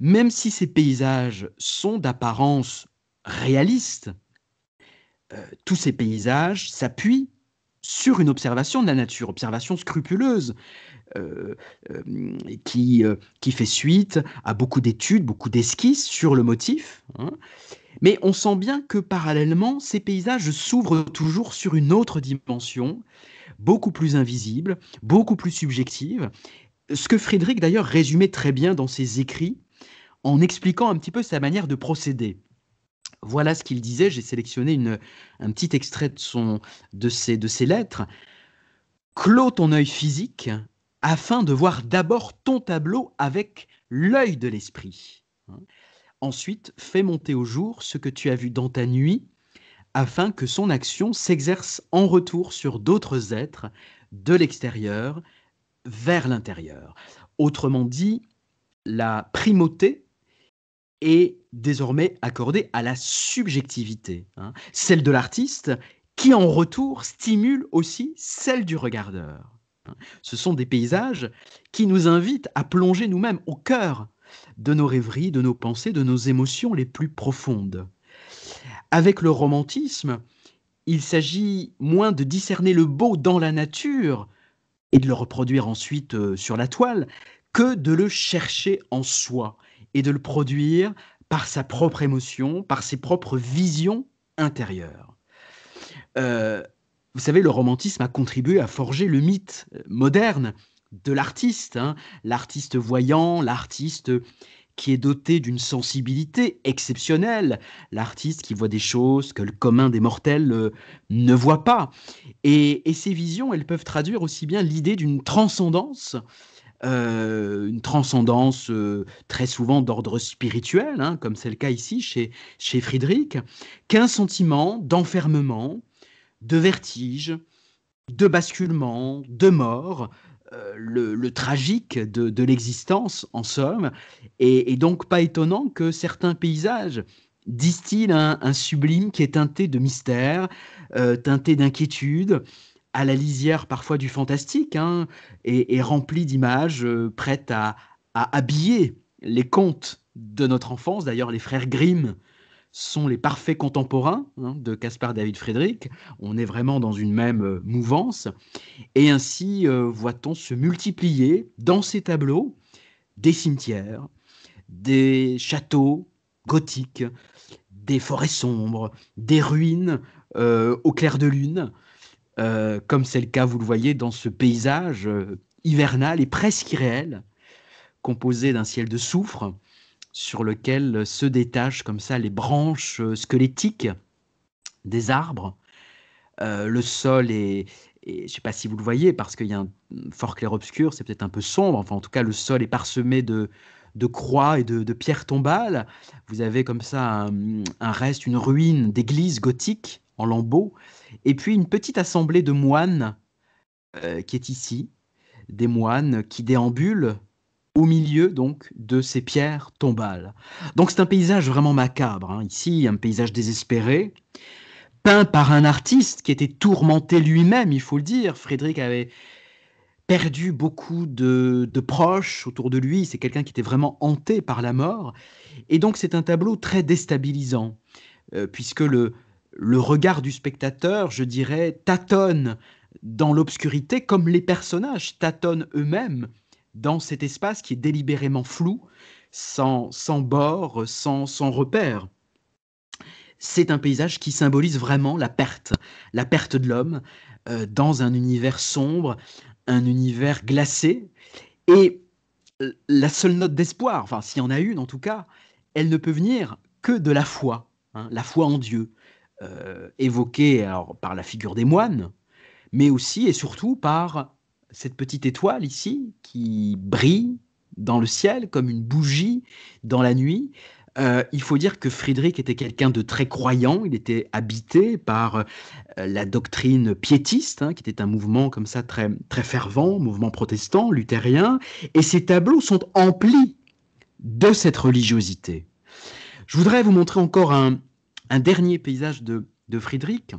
Même si ces paysages sont d'apparence réaliste, euh, tous ces paysages s'appuient sur une observation de la nature, observation scrupuleuse, euh, euh, qui, fait suite à beaucoup d'études, beaucoup d'esquisses sur le motif. Hein. Mais on sent bien que parallèlement, ces paysages s'ouvrent toujours sur une autre dimension, beaucoup plus invisible, beaucoup plus subjective. Ce que Frédéric, d'ailleurs résumait très bien dans ses écrits en expliquant un petit peu sa manière de procéder. Voilà ce qu'il disait. J'ai sélectionné une, un petit extrait de, son, de, ses, de ses lettres. Clos ton œil physique afin de voir d'abord ton tableau avec l'œil de l'esprit. Ensuite, fais monter au jour ce que tu as vu dans ta nuit afin que son action s'exerce en retour sur d'autres êtres de l'extérieur vers l'intérieur. Autrement dit, la primauté est désormais accordée à la subjectivité, hein. celle de l'artiste, qui en retour stimule aussi celle du regardeur. Hein. Ce sont des paysages qui nous invitent à plonger nous-mêmes au cœur de nos rêveries, de nos pensées, de nos émotions les plus profondes. Avec le romantisme, il s'agit moins de discerner le beau dans la nature et de le reproduire ensuite euh, sur la toile que de le chercher en soi, et de le produire par sa propre émotion, par ses propres visions intérieures. Euh, vous savez, le romantisme a contribué à forger le mythe euh, moderne de l'artiste, hein. l'artiste voyant, l'artiste qui est doté d'une sensibilité exceptionnelle, l'artiste qui voit des choses que le commun des mortels euh, ne voit pas. et, ces visions, elles peuvent traduire aussi bien l'idée d'une transcendance euh, une transcendance euh, très souvent d'ordre spirituel, hein, comme c'est le cas ici chez, chez Friedrich, qu'un sentiment d'enfermement, de vertige, de basculement, de mort, euh, le, tragique de, l'existence, en somme. Et, donc, pas étonnant que certains paysages distillent un, sublime qui est teinté de mystère, teinté d'inquiétude, à la lisière parfois du fantastique hein, et, remplie rempli d'images euh, prêtes à, habiller les contes de notre enfance. D'ailleurs, les frères Grimm sont les parfaits contemporains hein, de Caspar David Friedrich. On est vraiment dans une même euh, mouvance. Et ainsi euh, voit-on se multiplier dans ces tableaux des cimetières, des châteaux gothiques, des forêts sombres, des ruines au clair de lune, euh, comme c'est le cas, vous le voyez, dans ce paysage euh, hivernal et presque irréel, composé d'un ciel de soufre, sur lequel se détachent comme ça les branches euh, squelettiques des arbres. le sol est, je ne sais pas si vous le voyez parce qu'il y a un fort clair-obscur, c'est peut-être un peu sombre, enfin en tout cas le sol est parsemé de, croix et de, pierres tombales. Vous avez comme ça un reste, une ruine d'église gothique en lambeaux, et puis une petite assemblée de moines euh, qui est ici, des moines qui déambulent au milieu donc de ces pierres tombales. Donc c'est un paysage vraiment macabre, hein. ici un paysage désespéré, peint par un artiste qui était tourmenté lui-même, il faut le dire. Frédéric avait perdu beaucoup de, proches autour de lui, c'est quelqu'un qui était vraiment hanté par la mort, et donc c'est un tableau très déstabilisant, euh, puisque le, le regard du spectateur, je dirais, tâtonne dans l'obscurité comme les personnages tâtonnent eux-mêmes dans cet espace qui est délibérément flou, sans, sans bord, sans, sans repère. C'est un paysage qui symbolise vraiment la perte, la perte de l'homme euh, dans un univers sombre, un univers glacé. Et la seule note d'espoir, enfin s'il y en a une en tout cas, elle ne peut venir que de la foi, hein, la foi en Dieu, euh, évoquée par la figure des moines, mais aussi et surtout par cette petite étoile ici qui brille dans le ciel comme une bougie dans la nuit. Euh, il faut dire que Frédéric était quelqu'un de très croyant, il était habité par euh, la doctrine piétiste, hein, qui était un mouvement comme ça très, très fervent, mouvement protestant, luthérien, et ses tableaux sont emplis de cette religiosité. Je voudrais vous montrer encore un, un dernier paysage de, Friedrich,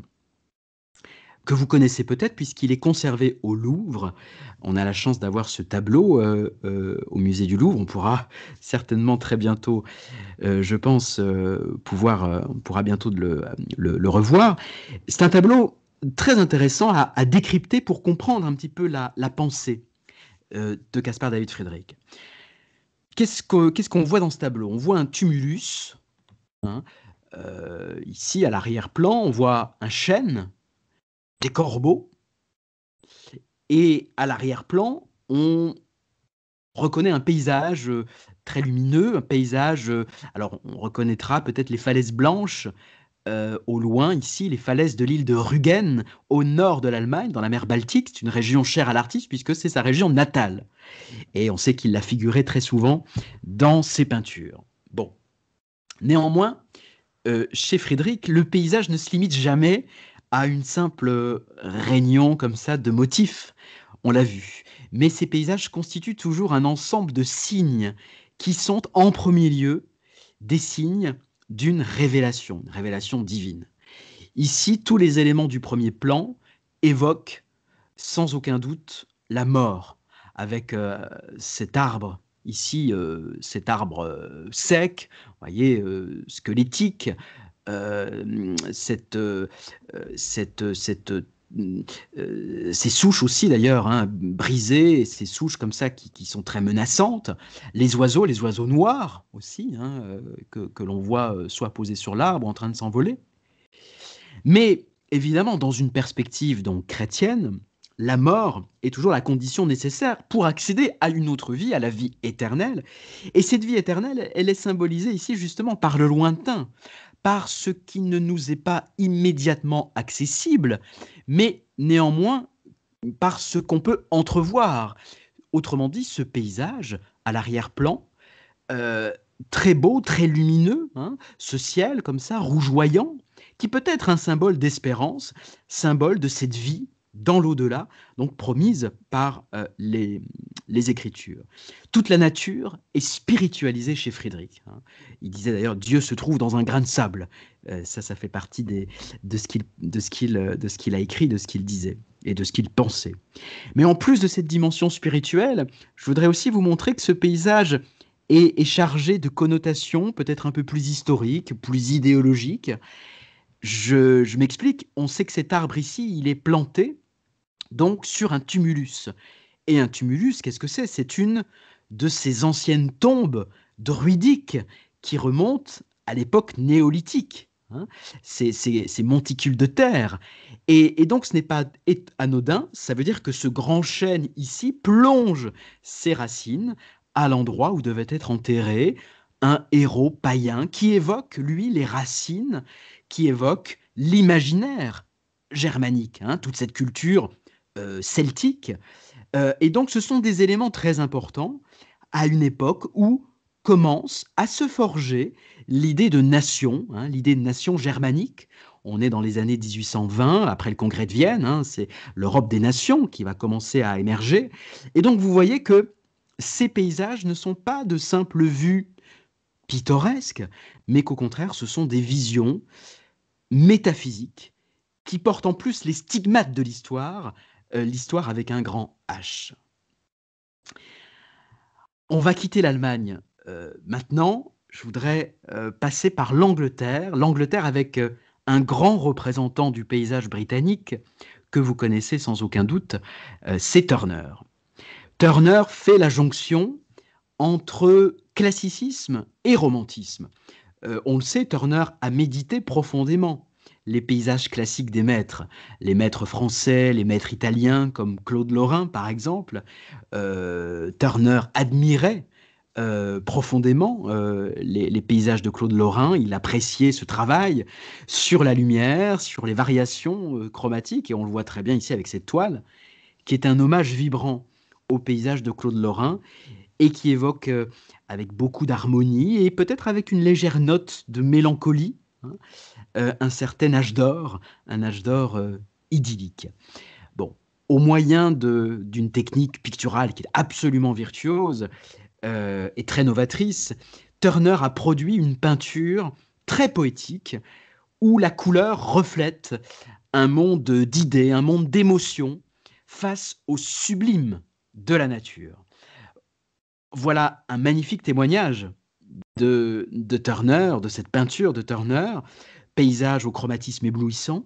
que vous connaissez peut-être puisqu'il est conservé au Louvre. On a la chance d'avoir ce tableau euh, euh, au musée du Louvre. On pourra certainement très bientôt, euh, je pense, pouvoir, on pourra bientôt le, revoir. C'est un tableau très intéressant à, décrypter pour comprendre un petit peu la, pensée de Caspar David Friedrich. Qu'est-ce qu'on voit dans ce tableau On voit un tumulus. Hein, euh, ici à l'arrière-plan, on voit un chêne, des corbeaux, et à l'arrière-plan, on reconnaît un paysage euh, très lumineux, un paysage, euh, alors on reconnaîtra peut-être les falaises blanches au loin, ici, les falaises de l'île de Rügen, au nord de l'Allemagne, dans la mer Baltique. C'est une région chère à l'artiste puisque c'est sa région natale. Et on sait qu'il l'a figuré très souvent dans ses peintures. Bon. Néanmoins, euh, chez Frédéric, le paysage ne se limite jamais à une simple réunion comme ça de motifs, on l'a vu. Mais ces paysages constituent toujours un ensemble de signes qui sont en premier lieu des signes d'une révélation, une révélation divine. Ici, tous les éléments du premier plan évoquent sans aucun doute la mort, avec euh, cet arbre ici euh, cet arbre euh, sec, vous voyez, euh, squelettique, cette, cette, cette ces souches aussi d'ailleurs hein, brisées, ces souches comme ça qui, sont très menaçantes. Les oiseaux, les oiseaux noirs aussi, hein, que, que l'on voit soit posés sur l'arbre en train de s'envoler. Mais évidemment, dans une perspective donc chrétienne, la mort est toujours la condition nécessaire pour accéder à une autre vie, à la vie éternelle. Et cette vie éternelle, elle est symbolisée ici justement par le lointain, par ce qui ne nous est pas immédiatement accessible, mais néanmoins par ce qu'on peut entrevoir. Autrement dit, ce paysage à l'arrière-plan, euh, très beau, très lumineux, hein, ce ciel comme ça, rougeoyant, qui peut être un symbole d'espérance, symbole de cette vie dans l'au-delà, donc promise par euh, les, les, Écritures. Toute la nature est spiritualisée chez Friedrich. Hein. Il disait d'ailleurs Dieu se trouve dans un grain de sable. Euh, ça, ça fait partie des, euh, de ce qu'il a écrit, de ce qu'il disait et de ce qu'il pensait. Mais en plus de cette dimension spirituelle, je voudrais aussi vous montrer que ce paysage est, chargé de connotations peut-être un peu plus historiques, plus idéologiques. je m'explique, on sait que cet arbre ici, il est planté donc sur un tumulus. Et un tumulus, qu'est-ce que c'est C'est une de ces anciennes tombes druidiques qui remontent à l'époque néolithique. Hein. ces, monticules de terre. Et, donc ce n'est pas anodin, ça veut dire que ce grand chêne ici plonge ses racines à l'endroit où devait être enterré un héros païen qui évoque, lui, les racines, qui évoque l'imaginaire germanique, hein. toute cette culture euh, celtique. Euh, et donc ce sont des éléments très importants à une époque où commence à se forger l'idée de nation, hein, l'idée de nation germanique. On est dans les années 1820, après le congrès de Vienne, hein, c'est l'Europe des nations qui va commencer à émerger. Et donc vous voyez que ces paysages ne sont pas de simples vues pittoresques, mais qu'au contraire ce sont des visions métaphysiques qui portent en plus les stigmates de l'histoire euh, l'histoire avec un grand H. On va quitter l'Allemagne euh, maintenant. Je voudrais euh, passer par l'Angleterre, l'Angleterre avec un grand représentant du paysage britannique que vous connaissez sans aucun doute, c'est Turner. Turner fait la jonction entre classicisme et romantisme. on le sait, Turner a médité profondément les paysages classiques des maîtres, les maîtres français, les maîtres italiens, comme Claude Lorrain par exemple. Euh, Turner admirait euh, profondément euh, les, paysages de Claude Lorrain. Il appréciait ce travail sur la lumière, sur les variations chromatiques, et on le voit très bien ici avec cette toile, qui est un hommage vibrant au paysage de Claude Lorrain et qui évoque avec beaucoup d'harmonie et peut-être avec une légère note de mélancolie. Hein, euh, un certain âge d'or, un âge d'or euh, idyllique. Bon, au moyen d'une technique picturale qui est absolument virtuose euh, et très novatrice, Turner a produit une peinture très poétique où la couleur reflète un monde d'idées, un monde d'émotions face au sublime de la nature. Voilà un magnifique témoignage de Turner, de cette peinture de Turner, paysage au chromatisme éblouissant.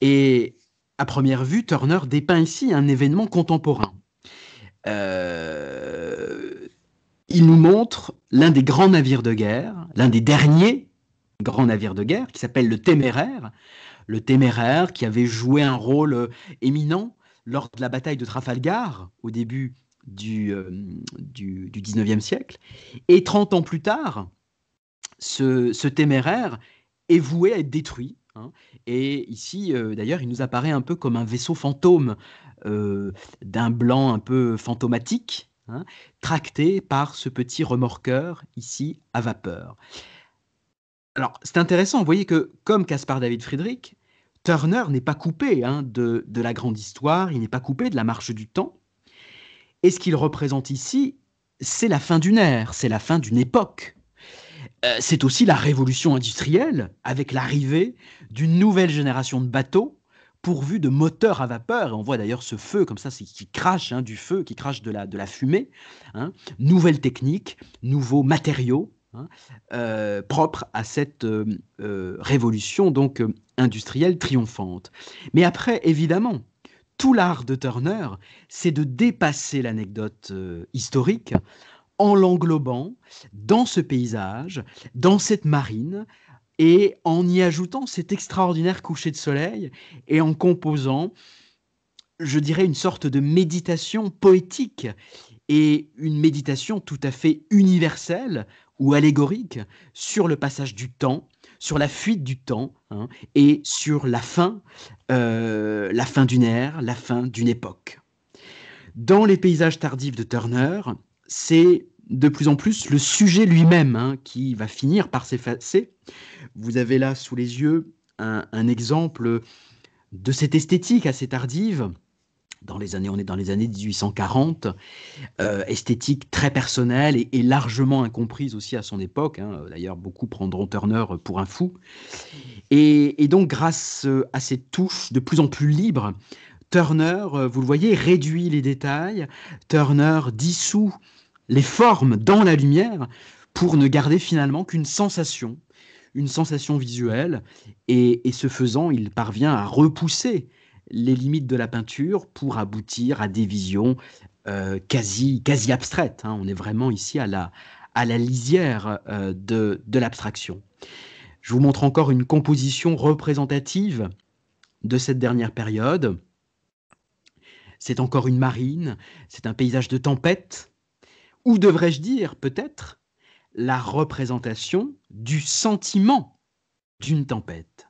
Et à première vue, Turner dépeint ici un événement contemporain. Euh, il nous montre l'un des grands navires de guerre, l'un des derniers grands navires de guerre, qui s'appelle le Téméraire. Le Téméraire qui avait joué un rôle euh, éminent lors de la bataille de Trafalgar au début du, XIXe euh, 19e siècle. Et 30 ans plus tard, ce, téméraire est voué à être détruit. Hein. Et ici, euh, d'ailleurs, il nous apparaît un peu comme un vaisseau fantôme euh, d'un blanc un peu fantomatique, hein, tracté par ce petit remorqueur ici à vapeur. Alors, c'est intéressant, vous voyez que comme Caspar David Friedrich, Turner n'est pas coupé hein, de, de la grande histoire, il n'est pas coupé de la marche du temps. Et ce qu'il représente ici, c'est la fin d'une ère, c'est la fin d'une époque. Euh, c'est aussi la révolution industrielle avec l'arrivée d'une nouvelle génération de bateaux pourvus de moteurs à vapeur. on voit d'ailleurs ce feu comme ça c'est qui crache hein, du feu, qui crache de la, fumée. Hein. Nouvelles techniques, nouveaux matériaux hein, euh, propres à cette euh, révolution donc industrielle triomphante. Mais après, évidemment, tout l'art de Turner, c'est de dépasser l'anecdote historique en l'englobant dans ce paysage, dans cette marine, et en y ajoutant cet extraordinaire coucher de soleil, et en composant, je dirais, une sorte de méditation poétique, et une méditation tout à fait universelle ou allégorique sur le passage du temps, sur la fuite du temps, hein, et sur la fin, euh, la fin d'une ère, la fin d'une époque. Dans les paysages tardifs de Turner, c'est de plus en plus le sujet lui-même hein, qui va finir par s'effacer. Vous avez là sous les yeux un, exemple de cette esthétique assez tardive. Dans les années, on est dans les années 1840, euh, esthétique très personnelle et, largement incomprise aussi à son époque. Hein. D'ailleurs, beaucoup prendront Turner pour un fou. Et, et donc, grâce euh, à ces touches de plus en plus libres, Turner, euh, vous le voyez, réduit les détails. Turner dissout les formes dans la lumière pour ne garder finalement qu'une sensation, une sensation visuelle, et, ce faisant, il parvient à repousser les limites de la peinture pour aboutir à des visions euh, quasi, quasi abstraites. Hein. On est vraiment ici à la, à la lisière euh, de, de l'abstraction. Je vous montre encore une composition représentative de cette dernière période. C'est encore une marine, c'est un paysage de tempête, ou devrais-je dire peut-être la représentation du sentiment d'une tempête.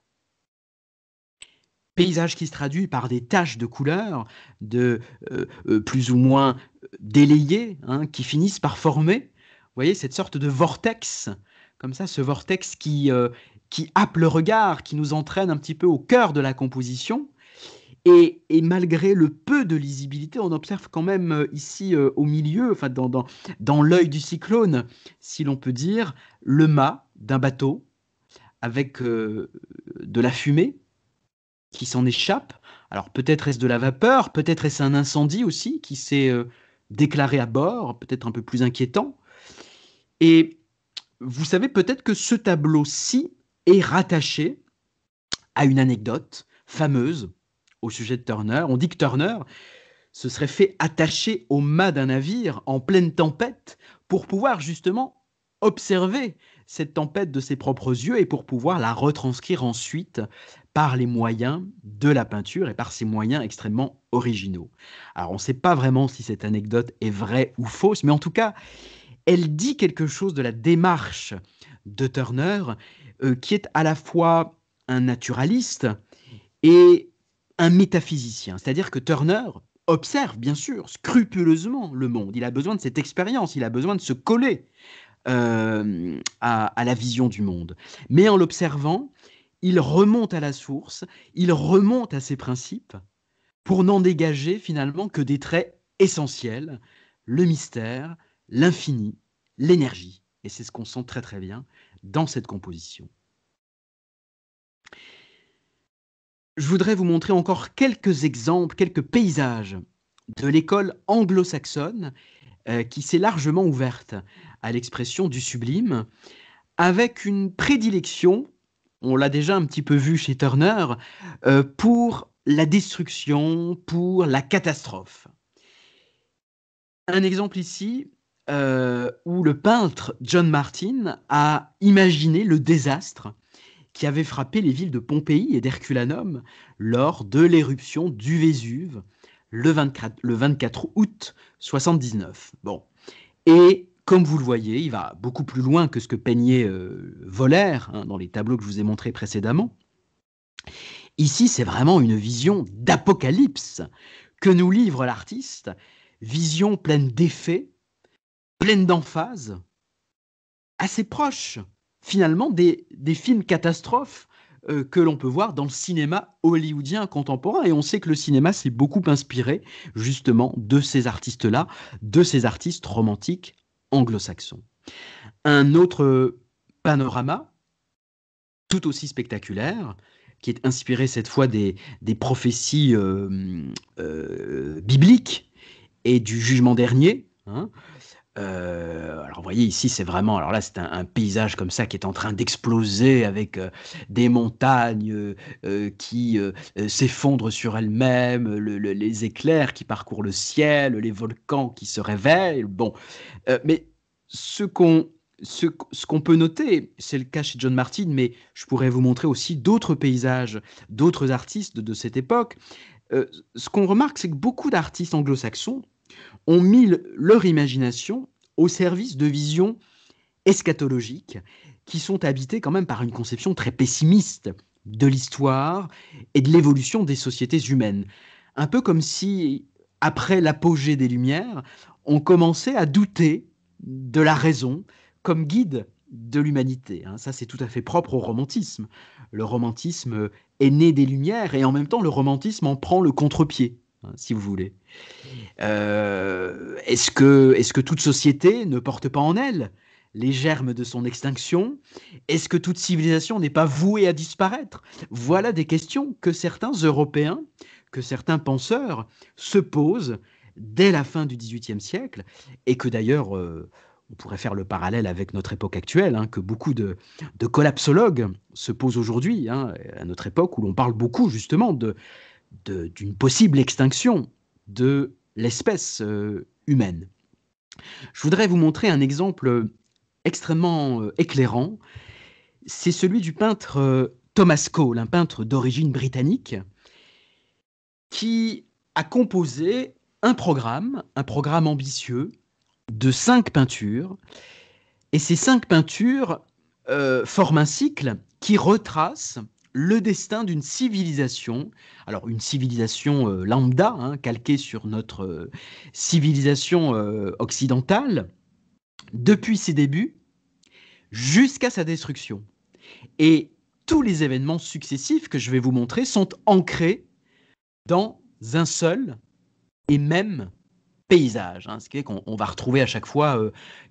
Paysage qui se traduit par des taches de couleurs, de euh, euh, plus ou moins délayées, hein, qui finissent par former, vous voyez, cette sorte de vortex, comme ça, ce vortex qui, euh, qui happe le regard, qui nous entraîne un petit peu au cœur de la composition, et, malgré le peu de lisibilité, on observe quand même euh, ici euh, au milieu, enfin dans, l'œil du cyclone, si l'on peut dire, le mât d'un bateau avec euh, de la fumée qui s'en échappe. Alors peut-être est-ce de la vapeur, peut-être est-ce un incendie aussi qui s'est déclaré à bord, peut-être un peu plus inquiétant. Et vous savez peut-être que ce tableau-ci est rattaché à une anecdote fameuse au sujet de Turner. On dit que Turner se serait fait attacher au mât d'un navire en pleine tempête pour pouvoir justement observer cette tempête de ses propres yeux et pour pouvoir la retranscrire ensuite par les moyens de la peinture et par ses moyens extrêmement originaux. Alors on ne sait pas vraiment si cette anecdote est vraie ou fausse, mais en tout cas, elle dit quelque chose de la démarche de Turner, euh, qui est à la fois un naturaliste et un métaphysicien. C'est-à-dire que Turner observe, bien sûr, scrupuleusement le monde. Il a besoin de cette expérience, il a besoin de se coller euh, à la vision du monde. Mais en l'observant, il remonte à la source, il remonte à ses principes pour n'en dégager finalement que des traits essentiels, le mystère, l'infini, l'énergie. Et c'est ce qu'on sent très très bien dans cette composition. je voudrais vous montrer encore quelques exemples, quelques paysages de l'école anglo-saxonne euh, qui s'est largement ouverte à l'expression du sublime, avec une prédilection, on l'a déjà un petit peu vu chez Turner, euh, pour la destruction, pour la catastrophe. Un exemple ici euh, où le peintre John Martin a imaginé le désastre qui avait frappé les villes de Pompéi et d'Herculanum lors de l'éruption du Vésuve le 24, août 79. Bon. Et comme vous le voyez, il va beaucoup plus loin que ce que peignait euh, hein, dans les tableaux que je vous ai montrés précédemment. Ici, c'est vraiment une vision d'apocalypse que nous livre l'artiste, vision pleine d'effets, pleine d'emphase, assez proche finalement des, films catastrophes euh, que l'on peut voir dans le cinéma hollywoodien contemporain. Et on sait que le cinéma s'est beaucoup inspiré justement de ces artistes-là, de ces artistes romantiques anglo-saxons. Un autre panorama, tout aussi spectaculaire, qui est inspiré cette fois des, prophéties euh, euh, bibliques et du jugement dernier, hein, euh, alors vous voyez ici, c'est vraiment, alors là c'est un, paysage comme ça qui est en train d'exploser avec euh, des montagnes euh, qui s'effondrent sur elles-mêmes, les éclairs qui parcourent le ciel, les volcans qui se réveillent. Bon, mais ce qu'on ce qu'on peut noter, c'est le cas chez John Martin, mais je pourrais vous montrer aussi d'autres paysages, d'autres artistes de cette époque. ce qu'on remarque, c'est que beaucoup d'artistes anglo-saxons ont mis leur imagination au service de visions eschatologiques qui sont habitées quand même par une conception très pessimiste de l'histoire et de l'évolution des sociétés humaines. Un peu comme si, après l'apogée des Lumières, on commençait à douter de la raison comme guide de l'humanité. Hein. Ça, c'est tout à fait propre au romantisme. Le romantisme est né des Lumières et en même temps, le romantisme en prend le contre-pied. Hein, si vous voulez. Euh, est-ce que, est que toute société ne porte pas en elle les germes de son extinction Est-ce que toute civilisation n'est pas vouée à disparaître Voilà des questions que certains Européens, que certains penseurs se posent dès la fin du XVIIIe siècle, et que d'ailleurs, euh, on pourrait faire le parallèle avec notre époque actuelle, hein, que beaucoup de, de, collapsologues se posent aujourd'hui, hein, à notre époque où l'on parle beaucoup justement de d'une possible extinction de l'espèce euh, humaine. Je voudrais vous montrer un exemple euh, extrêmement euh, éclairant. C'est celui du peintre Thomas Cole, un peintre d'origine britannique, qui a composé un programme, un programme ambitieux de cinq peintures. Et ces cinq peintures forment un cycle qui retrace le destin d'une civilisation. Alors une civilisation euh, lambda, hein, calquée sur notre euh, civilisation euh, occidentale, depuis ses débuts jusqu'à sa destruction. Et tous les événements successifs que je vais vous montrer sont ancrés dans un seul et même paysage. Hein, ce qui est qu'on va retrouver à chaque fois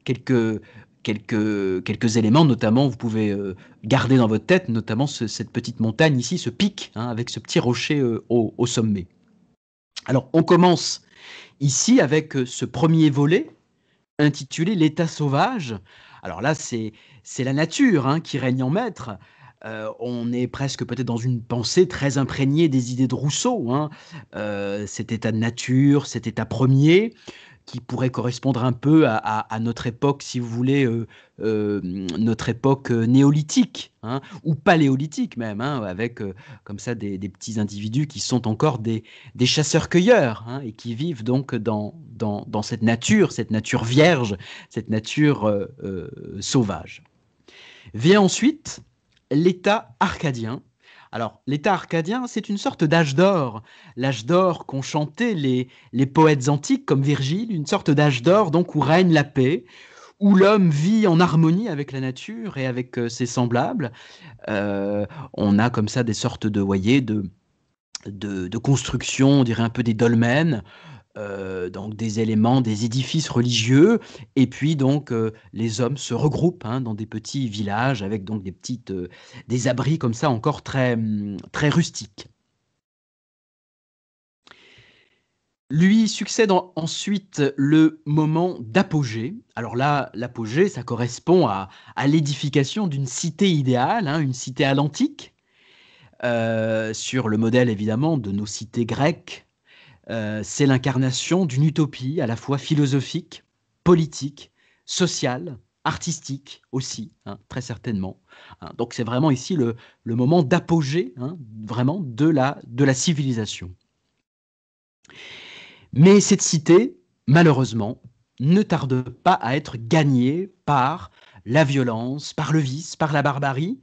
quelques quelques, quelques éléments, notamment vous pouvez euh, garder dans votre tête, notamment cette petite montagne ici, ce pic, hein, avec ce petit rocher euh, au, sommet. Alors on commence ici avec euh, ce premier volet intitulé L'état sauvage. Alors là, c'est la nature hein, qui règne en maître. on est presque peut-être dans une pensée très imprégnée des idées de Rousseau, hein. cet état de nature, cet état premier, qui pourrait correspondre un peu à, notre époque, si vous voulez, euh, euh, notre époque euh, néolithique, hein, ou paléolithique même, hein, avec comme ça des, petits individus qui sont encore des, chasseurs-cueilleurs hein, et qui vivent donc dans, dans, dans, cette nature, cette nature vierge, cette nature sauvage. Vient ensuite l'État arcadien alors, l'État arcadien, c'est une sorte d'âge d'or, l'âge d'or qu'ont chanté les, les poètes antiques comme Virgile, une sorte d'âge d'or donc où règne la paix, où l'homme vit en harmonie avec la nature et avec euh, ses semblables. Euh, on a comme ça des sortes de, voyez, de, de, de constructions, on dirait un peu des dolmens, euh, donc des éléments, des édifices religieux, et puis donc euh, les hommes se regroupent hein, dans des petits villages avec donc des petites, euh, des abris comme ça encore très, hum, très rustiques. Lui succède ensuite le moment d'apogée. Alors là, l'apogée, ça correspond à, l'édification d'une cité idéale, hein, une cité à l'antique, sur le modèle évidemment de nos cités grecques euh, c'est l'incarnation d'une utopie à la fois philosophique, politique, sociale, artistique aussi, hein, très certainement. Hein. donc c'est vraiment ici le, moment d'apogée, hein, vraiment, de de la civilisation. Mais cette cité, malheureusement, ne tarde pas à être gagnée par la violence, par le vice, par la barbarie,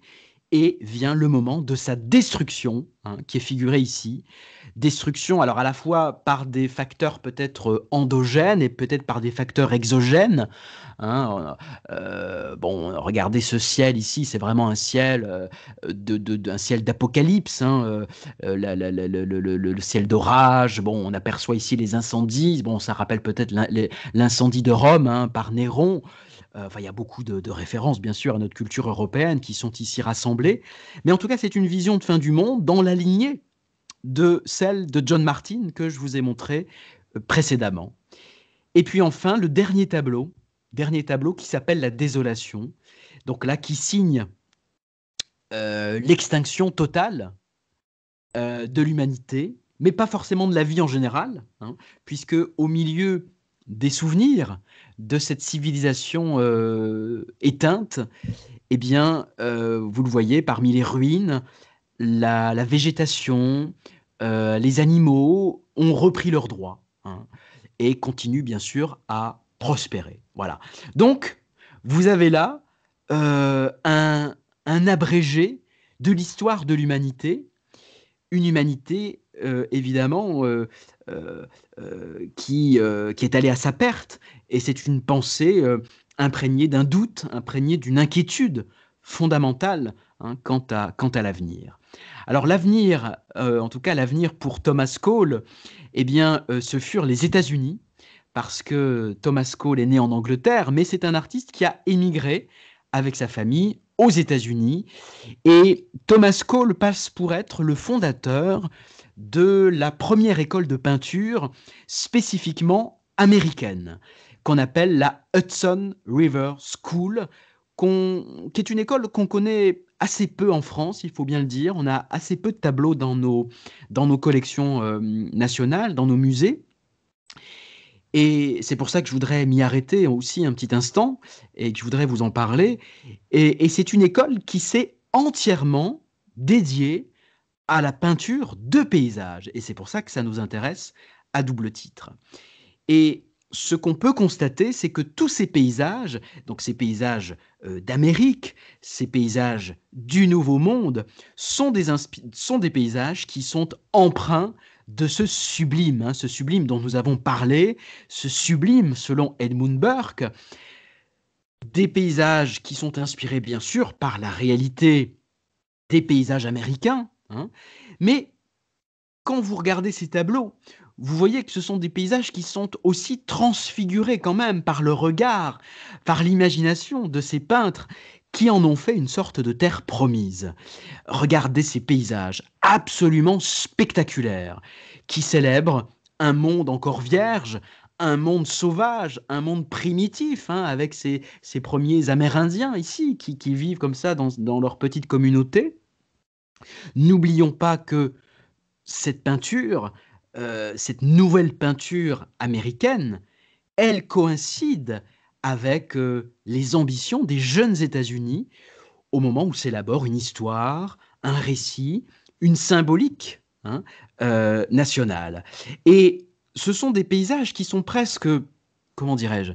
et vient le moment de sa destruction, hein, qui est figuré ici. Destruction, alors à la fois par des facteurs peut-être euh, endogènes et peut-être par des facteurs exogènes. Hein, euh, bon, regardez ce ciel ici, c'est vraiment un ciel d'apocalypse, le, ciel d'orage. Bon, on aperçoit ici les incendies. Bon, ça rappelle peut-être l'incendie de Rome hein, par Néron. Euh, il y a beaucoup de, références, bien sûr, à notre culture européenne qui sont ici rassemblées. Mais en tout cas, c'est une vision de fin du monde dans la lignée de celle de John Martin que je vous ai montré euh, précédemment. Et puis enfin, le dernier tableau, dernier tableau qui s'appelle La Désolation, donc là qui signe euh, l'extinction totale de l'humanité, mais pas forcément de la vie en général, hein, puisque au milieu des souvenirs de cette civilisation euh, éteinte, eh bien, euh, vous le voyez, parmi les ruines, la, végétation, euh, les animaux ont repris leurs droits hein, et continuent bien sûr à prospérer. Voilà. Donc, vous avez là un, abrégé de l'histoire de l'humanité, une humanité évidemment euh, euh, qui, euh, qui, est allé à sa perte. Et c'est une pensée imprégnée d'un doute, imprégnée d'une inquiétude fondamentale hein, quant à, quant à l'avenir. Alors l'avenir, en tout cas l'avenir pour Thomas Cole, eh bien, ce furent les États-Unis, parce que Thomas Cole est né en Angleterre, mais c'est un artiste qui a émigré avec sa famille aux États-Unis, et Thomas Cole passe pour être le fondateur de la première école de peinture spécifiquement américaine, qu'on appelle la Hudson River School, qui est une école qu'on connaît assez peu en France, il faut bien le dire. On a assez peu de tableaux dans nos, dans nos collections euh, nationales, dans nos musées. Et c'est pour ça que je voudrais m'y arrêter aussi un petit instant et que je voudrais vous en parler. et c'est une école qui s'est entièrement dédiée à la peinture de paysages. Et c'est pour ça que ça nous intéresse à double titre. Et ce qu'on peut constater, c'est que tous ces paysages, donc ces paysages euh, d'Amérique, ces paysages du Nouveau Monde, sont des, sont des paysages qui sont emprunts de ce sublime, hein, ce sublime dont nous avons parlé, ce sublime selon Edmund Burke, des paysages qui sont inspirés bien sûr par la réalité des paysages américains, Hein. Mais quand vous regardez ces tableaux, vous voyez que ce sont des paysages qui sont aussi transfigurés quand même par le regard, par l'imagination de ces peintres qui en ont fait une sorte de terre promise. Regardez ces paysages absolument spectaculaires qui célèbrent un monde encore vierge, un monde sauvage, un monde primitif, hein, avec ces, premiers Amérindiens ici qui, vivent comme ça dans leur petite communauté. N'oublions pas que cette peinture, euh, cette nouvelle peinture américaine, elle coïncide avec euh, les ambitions des jeunes États-Unis au moment où s'élabore une histoire, un récit, une symbolique hein, euh, nationale. Et ce sont des paysages qui sont presque, comment dirais-je,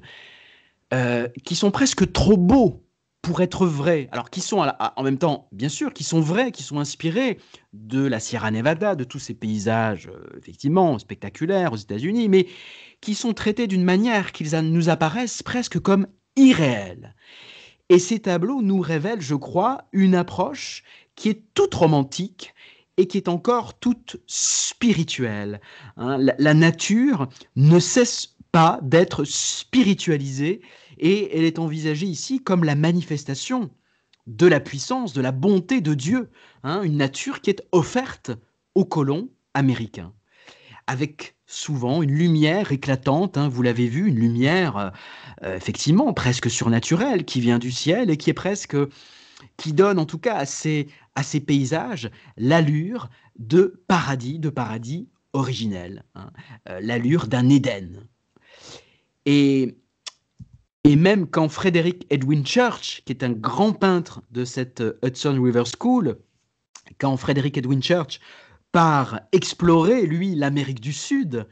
qui sont presque trop beaux pour être vrais, alors qui sont en même temps, bien sûr, qui sont vrais, qui sont inspirés de la Sierra Nevada, de tous ces paysages euh, effectivement spectaculaires aux États-Unis, mais qui sont traités d'une manière qu'ils nous apparaissent presque comme irréels. Et ces tableaux nous révèlent, je crois, une approche qui est toute romantique et qui est encore toute spirituelle. Hein. la, nature ne cesse pas d'être spiritualisée et elle est envisagée ici comme la manifestation de la puissance, de la bonté de Dieu, hein, une nature qui est offerte aux colons américains, avec souvent une lumière éclatante, hein, vous l'avez vu, une lumière euh, euh, effectivement presque surnaturelle qui vient du ciel et qui est presque qui donne en tout cas à ces, à ces paysages l'allure de paradis, de paradis originel, hein, euh, l'allure d'un Éden. Et et même quand Frédéric Edwin Church, qui est un grand peintre de cette euh, Hudson River School, quand Frédéric Edwin Church part explorer, lui, l'Amérique du Sud,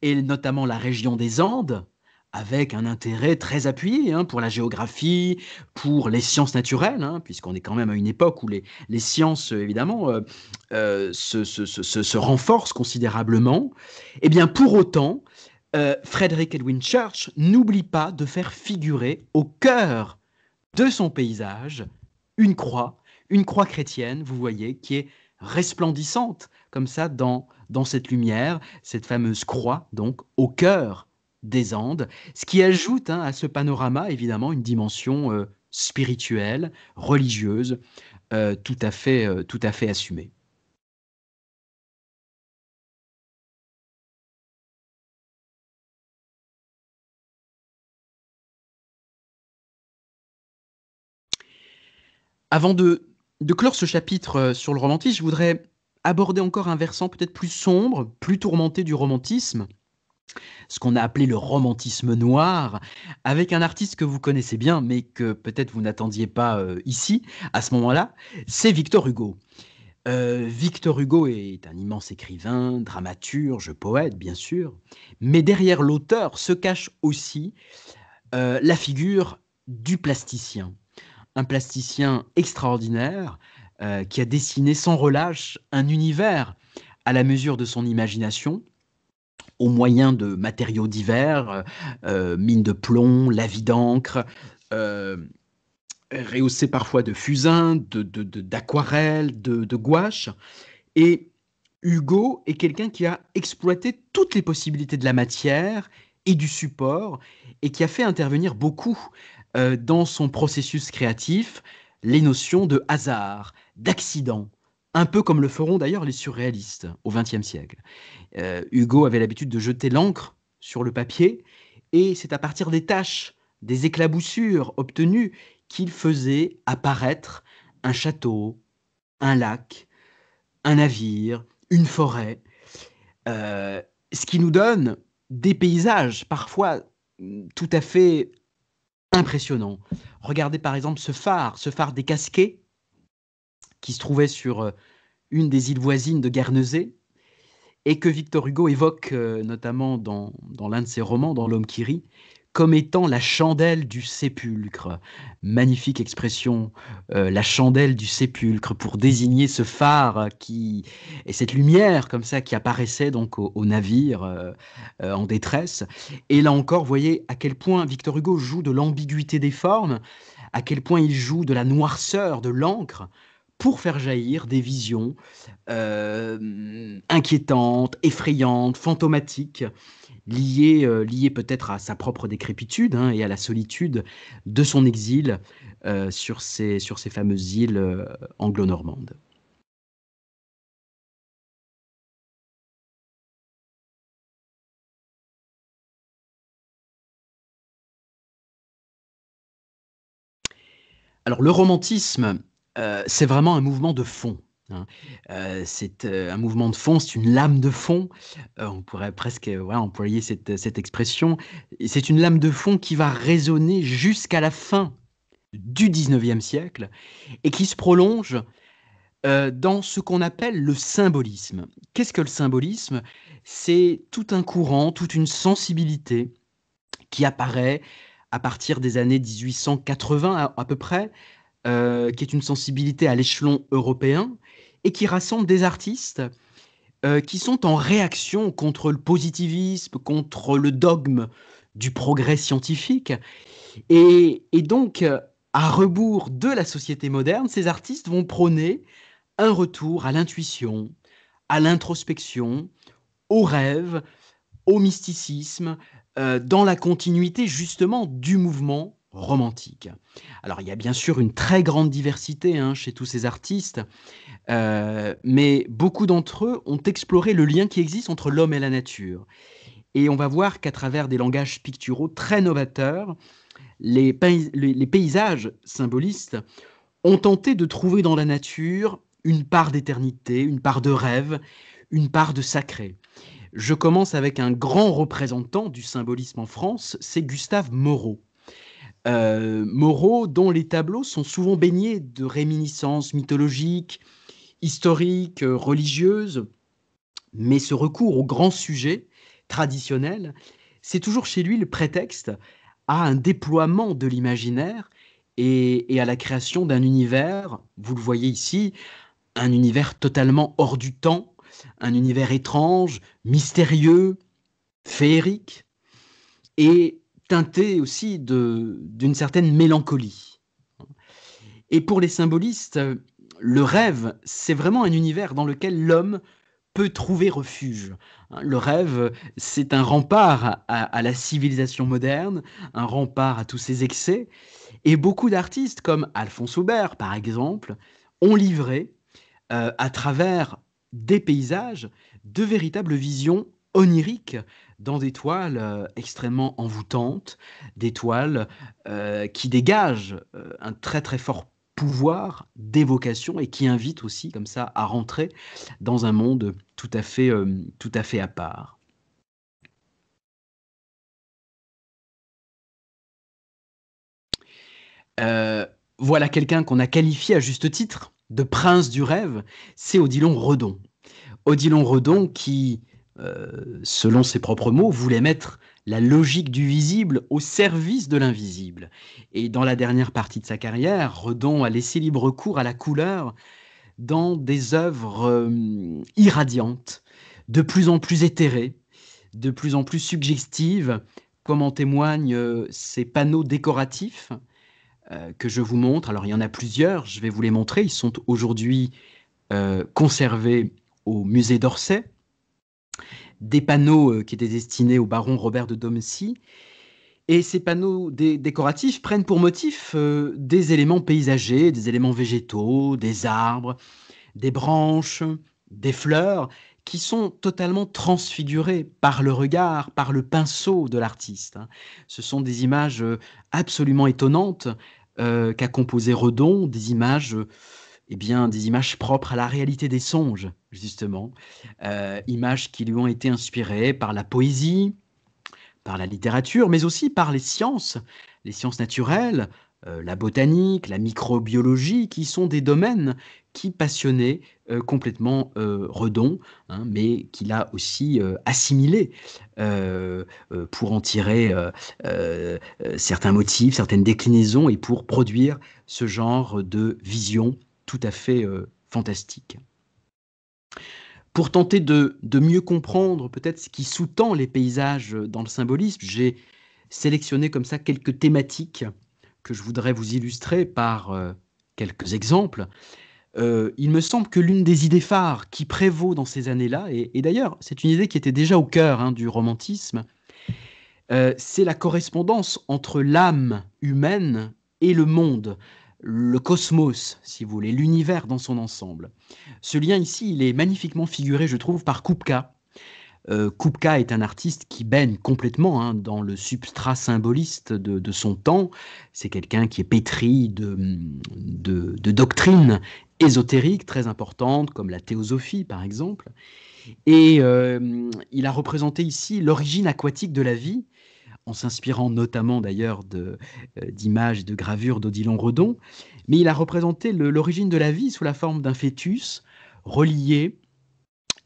et notamment la région des Andes, avec un intérêt très appuyé hein, pour la géographie, pour les sciences naturelles, hein, puisqu'on est quand même à une époque où les, sciences, évidemment, euh, euh, se, se, renforcent considérablement, eh bien pour autant, euh, Frederick Edwin Church n'oublie pas de faire figurer au cœur de son paysage une croix, une croix chrétienne, vous voyez, qui est resplendissante comme ça dans, dans cette lumière, cette fameuse croix, donc au cœur des Andes, ce qui ajoute hein, à ce panorama évidemment une dimension euh, spirituelle, religieuse, euh, tout, à tout à fait assumée. Avant de, clore ce chapitre euh, sur le romantisme, je voudrais aborder encore un versant peut-être plus sombre, plus tourmenté du romantisme, ce qu'on a appelé le romantisme noir, avec un artiste que vous connaissez bien, mais que peut-être vous n'attendiez pas euh, ici, à ce moment-là, c'est Victor Hugo. Euh, Victor Hugo est un immense écrivain, dramaturge, poète, bien sûr, mais derrière l'auteur se cache aussi la figure du plasticien un plasticien extraordinaire euh, qui a dessiné sans relâche un univers à la mesure de son imagination, au moyen de matériaux divers, euh, euh, mines de plomb, lavis d'encre, rehaussé parfois de fusain, d'aquarelles, de, de, de, gouache. Et Hugo est quelqu'un qui a exploité toutes les possibilités de la matière et du support et qui a fait intervenir beaucoup euh, dans son processus créatif les notions de hasard, d'accident, un peu comme le feront d'ailleurs les surréalistes au XXe siècle. Euh, Hugo avait l'habitude de jeter l'encre sur le papier, et c'est à partir des taches, des éclaboussures obtenues, qu'il faisait apparaître un château, un lac, un navire, une forêt, euh, ce qui nous donne des paysages parfois mm, tout à fait impressionnant. Regardez par exemple ce phare, ce phare des Casquets, qui se trouvait sur euh, une des îles voisines de Guernesey, et que Victor Hugo évoque euh, notamment dans, dans l'un de ses romans, dans L'homme qui rit, comme étant la chandelle du sépulcre. Magnifique expression, euh, la chandelle du sépulcre, pour désigner ce phare qui et cette lumière comme ça qui apparaissait donc au, navire euh, euh, en détresse. Et là encore, voyez à quel point Victor Hugo joue de l'ambiguïté des formes, à quel point il joue de la noirceur de l'encre pour faire jaillir des visions inquiétantes, effrayantes, fantomatiques. Euh, lié, peut-être à sa propre décrépitude hein, et à la solitude de son exil euh, sur, ces, sur fameuses îles euh, anglo-normandes. Alors le romantisme, c'est vraiment un mouvement de fond Hein. Euh, c'est euh, un mouvement de fond, c'est une lame de fond. Euh, on pourrait presque employer cette, expression. C'est une lame de fond qui va résonner jusqu'à la fin du 19e siècle et qui se prolonge dans ce qu'on appelle le symbolisme. Qu'est-ce que le symbolisme C'est tout un courant, toute une sensibilité qui apparaît à partir des années 1880 à, peu près, qui est une sensibilité à l'échelon européen, et qui rassemble des artistes euh, qui sont en réaction contre le positivisme, contre le dogme du progrès scientifique. Et, donc, euh, à rebours de la société moderne, ces artistes vont prôner un retour à l'intuition, à l'introspection, aux rêve, au mysticisme, euh, dans la continuité justement du mouvement romantique. Alors il y a bien sûr une très grande diversité hein, chez tous ces artistes, euh, mais beaucoup d'entre eux ont exploré le lien qui existe entre l'homme et la nature. Et on va voir qu'à travers des langages picturaux très novateurs, les paysages symbolistes ont tenté de trouver dans la nature une part d'éternité, une part de rêve, une part de sacré. Je commence avec un grand représentant du symbolisme en France, c'est Gustave Moreau. Euh, Moreau, dont les tableaux sont souvent baignés de réminiscences mythologiques, historiques, euh, religieuses, mais ce recours au grand sujet traditionnel, c'est toujours chez lui le prétexte à un déploiement de l'imaginaire et, et, à la création d'un univers, vous le voyez ici, un univers totalement hors du temps, un univers étrange, mystérieux, féerique. Et teinté aussi d'une certaine mélancolie. Et pour les symbolistes, le rêve, c'est vraiment un univers dans lequel l'homme peut trouver refuge. Le rêve, c'est un rempart à, la civilisation moderne, un rempart à tous ses excès. Et beaucoup d'artistes, comme Alphonse Aubert, par exemple, ont livré, euh, à travers des paysages, de véritables visions onirique dans des toiles euh, extrêmement envoûtantes, des toiles euh, qui dégagent euh, un très très fort pouvoir d'évocation et qui invitent aussi comme ça à rentrer dans un monde à tout à, fait à part. voilà quelqu'un qu'on a qualifié à juste titre de prince du rêve, c'est Odilon Redon. Odilon Redon qui euh, selon ses propres mots, voulait mettre la logique du visible au service de l'invisible. Et dans la dernière partie de sa carrière, Redon a laissé libre cours à la couleur dans des œuvres euh, irradiantes, de plus en plus éthérées, de plus en plus suggestives, comme en témoignent euh, ces panneaux décoratifs que je vous montre. Alors il y en a plusieurs, je vais vous les montrer. Ils sont aujourd'hui conservés au musée d'Orsay des panneaux euh, qui étaient destinés au baron Robert de Domcy. Et ces panneaux décoratifs prennent pour motif euh, des éléments paysagers, des éléments végétaux, des arbres, des branches, des fleurs, qui sont totalement transfigurés par le regard, par le pinceau de l'artiste. Hein. Ce sont des images euh, absolument étonnantes qu'a composées Redon, des images eh bien, des images propres à la réalité des songes, justement. Euh, images qui lui ont été inspirées par la poésie, par la littérature, mais aussi par les sciences, les sciences naturelles, euh, la botanique, la microbiologie, qui sont des domaines qui passionnaient euh, complètement Redon, hein, mais qu'il a aussi assimilé pour en tirer certains motifs, certaines déclinaisons et pour produire ce genre de vision tout à fait euh, fantastique. Pour tenter de, mieux comprendre peut-être ce qui sous-tend les paysages dans le symbolisme, j'ai sélectionné comme ça quelques thématiques que je voudrais vous illustrer par euh, quelques exemples. Euh, il me semble que l'une des idées phares qui prévaut dans ces années-là, et, d'ailleurs c'est une idée qui était déjà au cœur hein, du romantisme, c'est la correspondance entre l'âme humaine et le monde le cosmos, si vous voulez, l'univers dans son ensemble. Ce lien ici, il est magnifiquement figuré, je trouve, par Kupka. Euh, Kupka est un artiste qui baigne complètement hein, dans le substrat symboliste de, son temps. C'est quelqu'un qui est pétri de, de, doctrines ésotériques très importantes, comme la théosophie par exemple. Et euh, il a représenté ici l'origine aquatique de la vie, en s'inspirant notamment d'ailleurs euh, d'images et de gravures d'Odilon Redon, mais il a représenté l'origine de la vie sous la forme d'un fœtus relié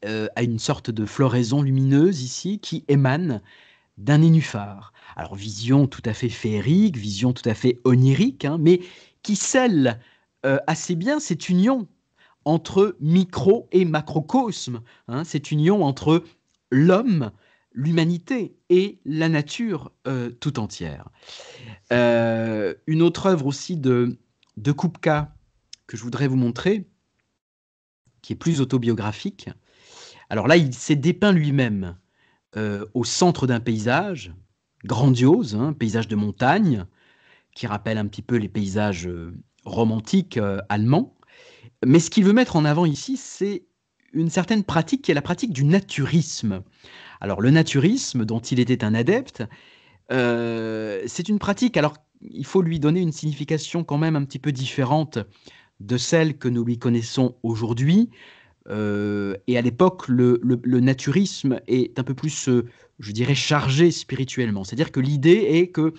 euh, à une sorte de floraison lumineuse ici qui émane d'un nénuphar. Alors vision tout à fait féerique, vision tout à fait onirique, hein, mais qui scelle euh, assez bien cette union entre micro et macrocosme, hein. cette union entre l'homme, l'humanité et la nature euh, tout entière. Euh, une autre œuvre aussi de, de Kupka que je voudrais vous montrer, qui est plus autobiographique. Alors là, il s'est dépeint lui-même euh, au centre d'un paysage grandiose, un hein, paysage de montagne, qui rappelle un petit peu les paysages romantiques allemands. Mais ce qu'il veut mettre en avant ici, c'est une certaine pratique qui est la pratique du naturisme. Alors le naturisme, dont il était un adepte, euh, c'est une pratique, alors il faut lui donner une signification quand même un petit peu différente de celle que nous lui connaissons aujourd'hui. Euh, et à l'époque, le, naturisme est un peu plus, euh, je dirais, chargé spirituellement. C'est-à-dire que l'idée est que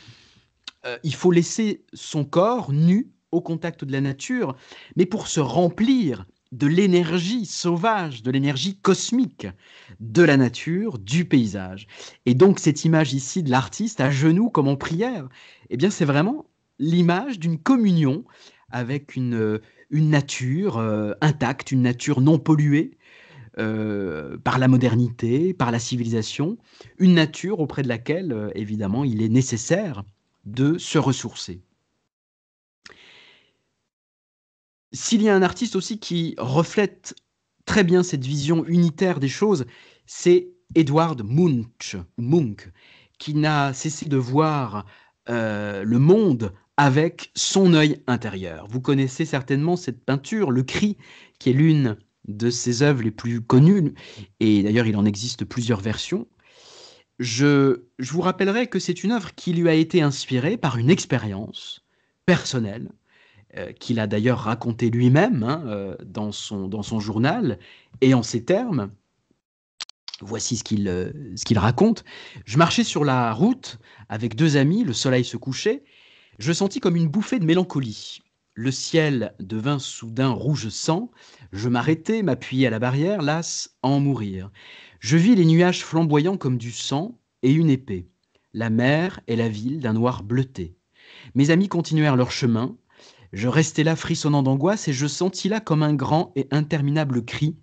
il faut laisser son corps nu au contact de la nature, mais pour se remplir de l'énergie sauvage, de l'énergie cosmique de la nature, du paysage. Et donc cette image ici de l'artiste à genoux comme en prière, eh bien c'est vraiment l'image d'une communion avec une, euh, nature euh, intacte, une nature non polluée euh, par la modernité, par la civilisation, une nature auprès de laquelle, évidemment, il est nécessaire de se ressourcer. S'il y a un artiste aussi qui reflète très bien cette vision unitaire des choses, c'est Edward Munch, Munch qui n'a cessé de voir euh, le monde avec son œil intérieur. Vous connaissez certainement cette peinture, Le Cri, qui est l'une de ses œuvres les plus connues, et d'ailleurs il en existe plusieurs versions. Je, je vous rappellerai que c'est une œuvre qui lui a été inspirée par une expérience personnelle euh, qu'il a d'ailleurs raconté lui-même hein, euh, dans, son, journal, et en ces termes, voici euh, ce qu'il raconte, je marchais sur la route avec deux amis, le soleil se couchait, je sentis comme une bouffée de mélancolie. Le ciel devint soudain rouge sang, je m'arrêtai, m'appuyai à la barrière, las en mourir. Je vis les nuages flamboyants comme du sang et une épée, la mer et la ville d'un noir bleuté. Mes amis continuèrent leur chemin, je restais là frissonnant d'angoisse et je sentis là comme un grand et interminable cri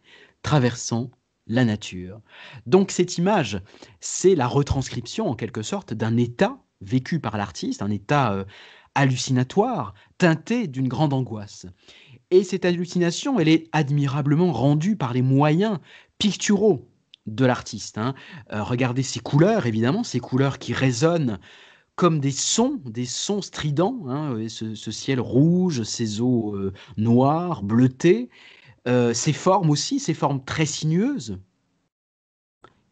traversant la nature. Donc cette image, c'est la retranscription en quelque sorte d'un état vécu par l'artiste, un état euh, hallucinatoire, teinté d'une grande angoisse. Et cette hallucination, elle est admirablement rendue par les moyens picturaux de l'artiste. Hein. Euh, regardez ces couleurs, évidemment, ces couleurs qui résonnent comme des sons, des sons stridents, hein, ce, ciel rouge, ces eaux euh, noires, bleutées, euh, ces formes aussi, ces formes très sinueuses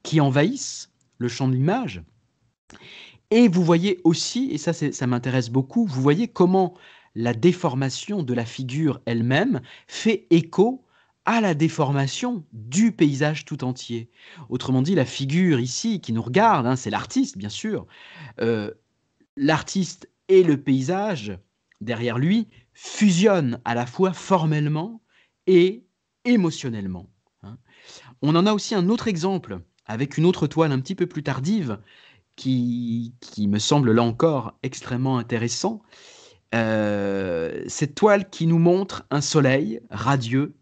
qui envahissent le champ de l'image. Et vous voyez aussi, et ça, ça m'intéresse beaucoup, vous voyez comment la déformation de la figure elle-même fait écho à la déformation du paysage tout entier. Autrement dit, la figure ici qui nous regarde, hein, c'est l'artiste bien sûr, euh, l'artiste et le paysage derrière lui fusionnent à la fois formellement et émotionnellement. Hein. On en a aussi un autre exemple avec une autre toile un petit peu plus tardive qui, qui me semble là encore extrêmement intéressant. Euh, cette toile qui nous montre un soleil radieux,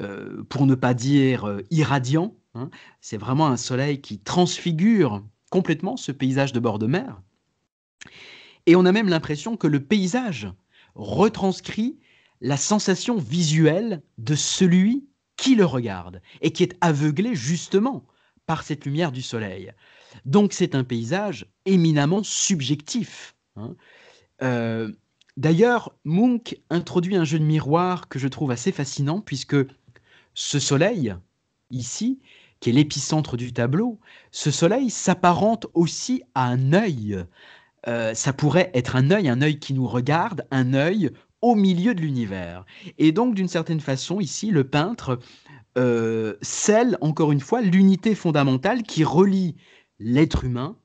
euh, pour ne pas dire euh, irradiant. Hein. C'est vraiment un soleil qui transfigure complètement ce paysage de bord de mer. Et on a même l'impression que le paysage retranscrit la sensation visuelle de celui qui le regarde et qui est aveuglé justement par cette lumière du soleil. Donc c'est un paysage éminemment subjectif. Hein. Euh, d'ailleurs, Munch introduit un jeu de miroir que je trouve assez fascinant puisque ce soleil, ici, qui est l'épicentre du tableau, ce soleil s'apparente aussi à un œil, euh, ça pourrait être un œil, un œil qui nous regarde, un œil au milieu de l'univers. Et donc, d'une certaine façon, ici, le peintre euh, scelle, encore une fois, l'unité fondamentale qui relie l'être humain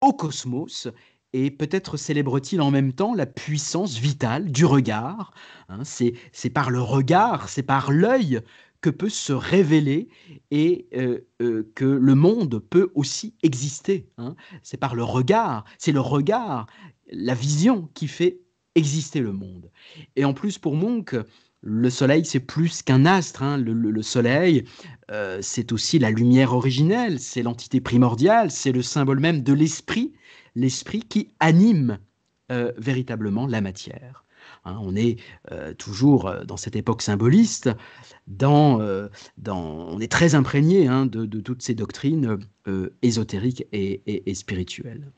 au cosmos. Et peut-être célèbre-t-il en même temps la puissance vitale du regard. Hein. c'est par le regard, c'est par l'œil que peut se révéler et euh, euh, que le monde peut aussi exister. Hein. C'est par le regard, c'est le regard, la vision qui fait exister le monde. Et en plus, pour Monk, le soleil, c'est plus qu'un astre. Hein. Le, soleil, euh, c'est aussi la lumière originelle, c'est l'entité primordiale, c'est le symbole même de l'esprit, l'esprit qui anime véritablement la matière. Hein, on est euh, toujours euh, dans cette époque symboliste, euh, on est très imprégné hein, de, toutes ces doctrines ésotériques et, et spirituelles.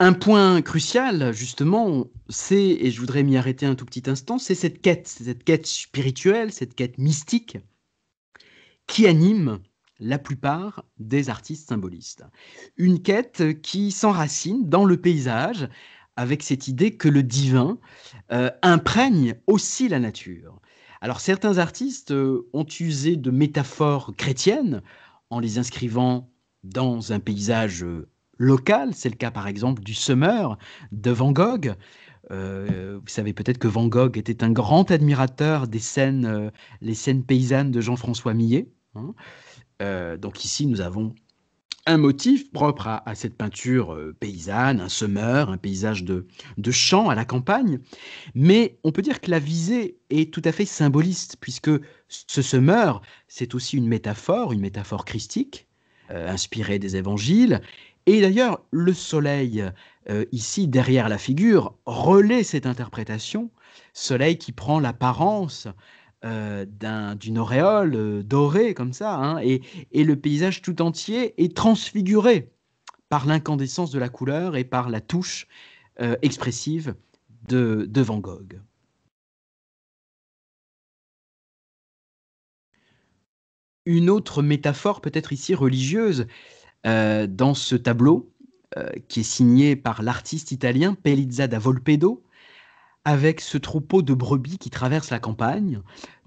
Un point crucial, justement, c'est, et je voudrais m'y arrêter un tout petit instant, c'est cette quête, cette quête spirituelle, cette quête mystique qui anime la plupart des artistes symbolistes. Une quête qui s'enracine dans le paysage avec cette idée que le divin euh, imprègne aussi la nature. Alors certains artistes euh, ont usé de métaphores chrétiennes en les inscrivant dans un paysage euh, local. C'est le cas par exemple du Sommeur de Van Gogh. vous savez peut-être que Van Gogh était un grand admirateur des scènes, les scènes paysannes de Jean-François Millet. Hein. donc ici, nous avons un motif propre à, cette peinture euh, paysanne, un semeur, un paysage de, de à la campagne. Mais on peut dire que la visée est tout à fait symboliste, puisque ce semeur, c'est aussi une métaphore, une métaphore christique, euh, inspirée des évangiles. Et d'ailleurs, le soleil, euh, ici derrière la figure, relaie cette interprétation, soleil qui prend l'apparence euh, d'une auréole euh, dorée comme ça, hein, et, le paysage tout entier est transfiguré par l'incandescence de la couleur et par la touche euh, expressive de, de Van Gogh. Une autre métaphore peut-être ici religieuse dans ce tableau, qui est signé par l'artiste italien Pellizza da Volpedo, avec ce troupeau de brebis qui traverse la campagne.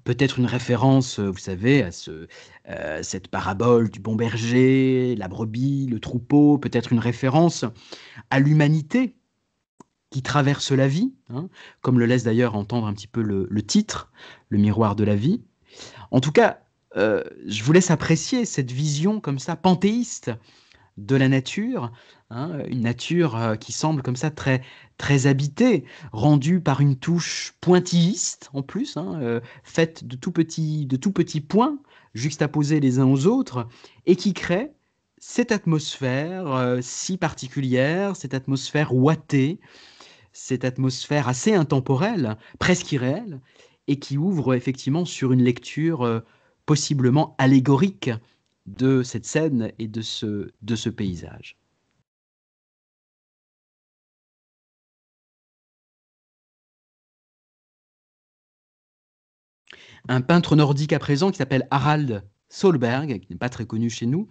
Peut-être une référence, euh, vous savez, à ce, euh, cette parabole du bon berger, la brebis, le troupeau, peut-être une référence à l'humanité qui traverse la vie, hein, comme le laisse d'ailleurs entendre un petit peu le, titre, le miroir de la vie. En tout cas, euh, je vous laisse apprécier cette vision comme ça, panthéiste, de la nature, Hein, une nature euh, qui semble comme ça très très habitée, rendue par une touche pointilliste en plus, hein, euh, faite de tout petits de tout petits points juxtaposés les uns aux autres, et qui crée cette atmosphère euh, si particulière, cette atmosphère ouatée, cette atmosphère assez intemporelle, presque irréelle, et qui ouvre effectivement sur une lecture possiblement allégorique de cette scène et de ce paysage. un peintre nordique à présent qui s'appelle Harald Solberg, qui n'est pas très connu chez nous,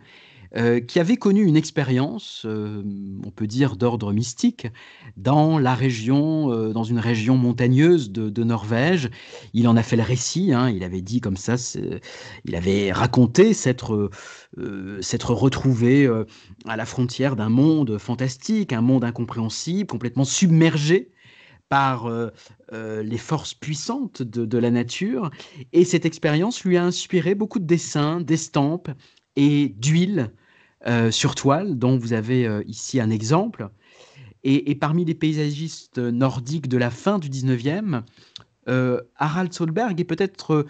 euh, qui avait connu une expérience, euh, on peut dire d'ordre mystique, dans la région, euh, dans une région montagneuse de, Norvège. Il en a fait le récit. Hein. il avait dit comme ça, il avait raconté s'être retrouvé à la frontière d'un monde fantastique, un monde incompréhensible, complètement submergé par euh, euh, les forces puissantes de, la nature. Et cette expérience lui a inspiré beaucoup de dessins, d'estampes et d'huiles euh, sur toile, dont vous avez ici un exemple. Et, parmi les paysagistes nordiques de la fin du 19e, Harald Solberg est peut-être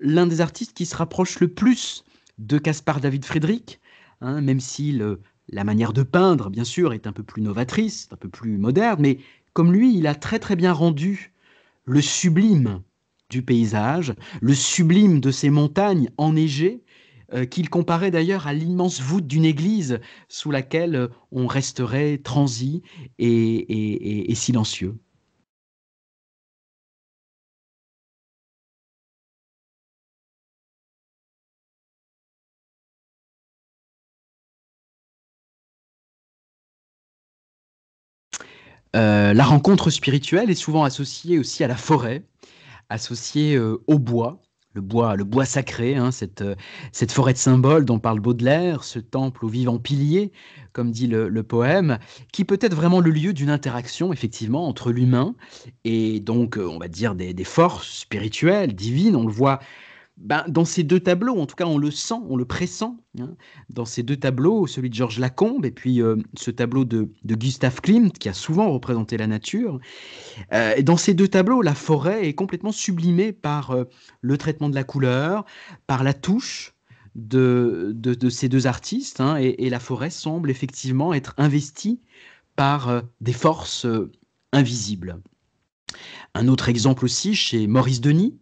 l'un des artistes qui se rapproche le plus de Caspar David Friedrich, hein, même si la manière de peindre, bien sûr, est un peu plus novatrice, un peu plus moderne, mais comme lui, il a très très bien rendu le sublime du paysage, le sublime de ces montagnes enneigées, euh, qu'il comparait d'ailleurs à l'immense voûte d'une église sous laquelle on resterait transi et silencieux. Euh, la rencontre spirituelle est souvent associée aussi à la forêt, associée euh, au bois, le bois, le bois sacré, hein, euh, cette, forêt de symboles dont parle Baudelaire, ce temple aux vivants piliers, comme dit le, poème, qui peut être vraiment le lieu d'une interaction, effectivement, entre l'humain et donc, on va dire, des forces spirituelles, divines. On le voit ben, dans ces deux tableaux, en tout cas on le sent, on le pressent, hein. dans ces deux tableaux, celui de Georges Lacombe et puis euh, ce tableau de, Gustave Klimt qui a souvent représenté la nature, euh, et dans ces deux tableaux, la forêt est complètement sublimée par euh, le traitement de la couleur, par la touche, de, ces deux artistes, hein, et, la forêt semble effectivement être investie par des forces invisibles. Un autre exemple aussi chez Maurice Denis,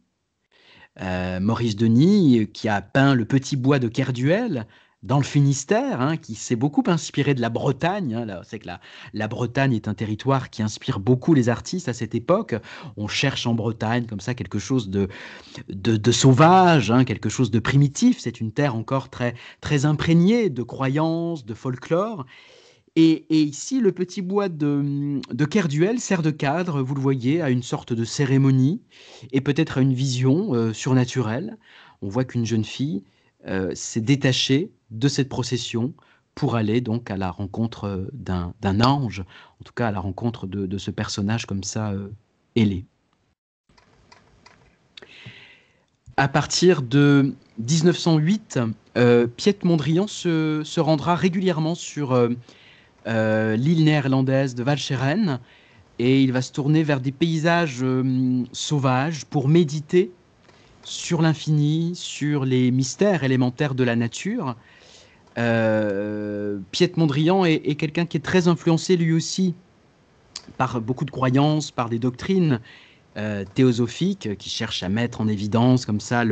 euh, Maurice Denis, euh, qui a peint le petit bois de Kerduel dans le Finistère, hein, qui s'est beaucoup inspiré de la Bretagne. Hein, c'est que la, Bretagne est un territoire qui inspire beaucoup les artistes à cette époque. On cherche en Bretagne comme ça quelque chose de, de, sauvage, hein, quelque chose de primitif. C'est une terre encore très, très imprégnée de croyances, de folklore. Et, ici, le petit bois de, Kerduel sert de cadre, vous le voyez, à une sorte de cérémonie et peut-être à une vision euh, surnaturelle. On voit qu'une jeune fille euh, s'est détachée de cette procession pour aller donc à la rencontre euh, d'un, ange, en tout cas à la rencontre de, ce personnage comme ça ailé. À partir de 1908, Piet Mondrian se, se rendra régulièrement sur euh, l'île néerlandaise de Walcheren, et il va se tourner vers des paysages euh, sauvages pour méditer sur l'infini, sur les mystères élémentaires de la nature. Euh, Piet Mondrian est, quelqu'un qui est très influencé lui aussi par beaucoup de croyances, par des doctrines théosophiques qui cherchent à mettre en évidence comme ça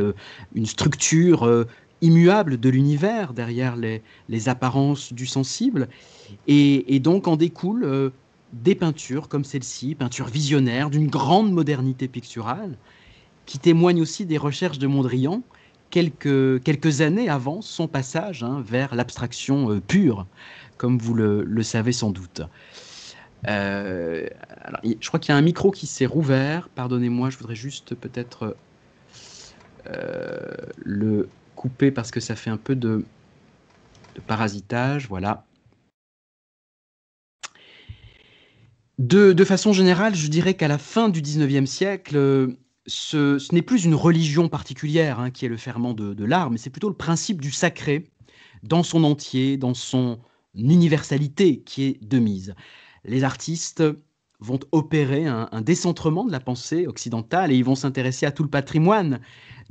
une structure immuable de l'univers derrière les, apparences du sensible. Et, donc en découle euh, des peintures comme celle-ci, peintures visionnaires d'une grande modernité picturale, qui témoigne aussi des recherches de Mondrian quelques, quelques années avant son passage hein, vers l'abstraction euh, pure, comme vous le, savez sans doute. Euh, je crois qu'il y a un micro qui s'est rouvert. Pardonnez-moi, je voudrais juste peut-être le parce que ça fait un peu de, parasitage, voilà. De, façon générale, je dirais qu'à la fin du 19e siècle, ce, n'est plus une religion particulière hein, qui est le ferment de, de l'art, mais c'est plutôt le principe du sacré dans son entier, dans son universalité qui est de mise. Les artistes vont opérer un, décentrement de la pensée occidentale et ils vont s'intéresser à tout le patrimoine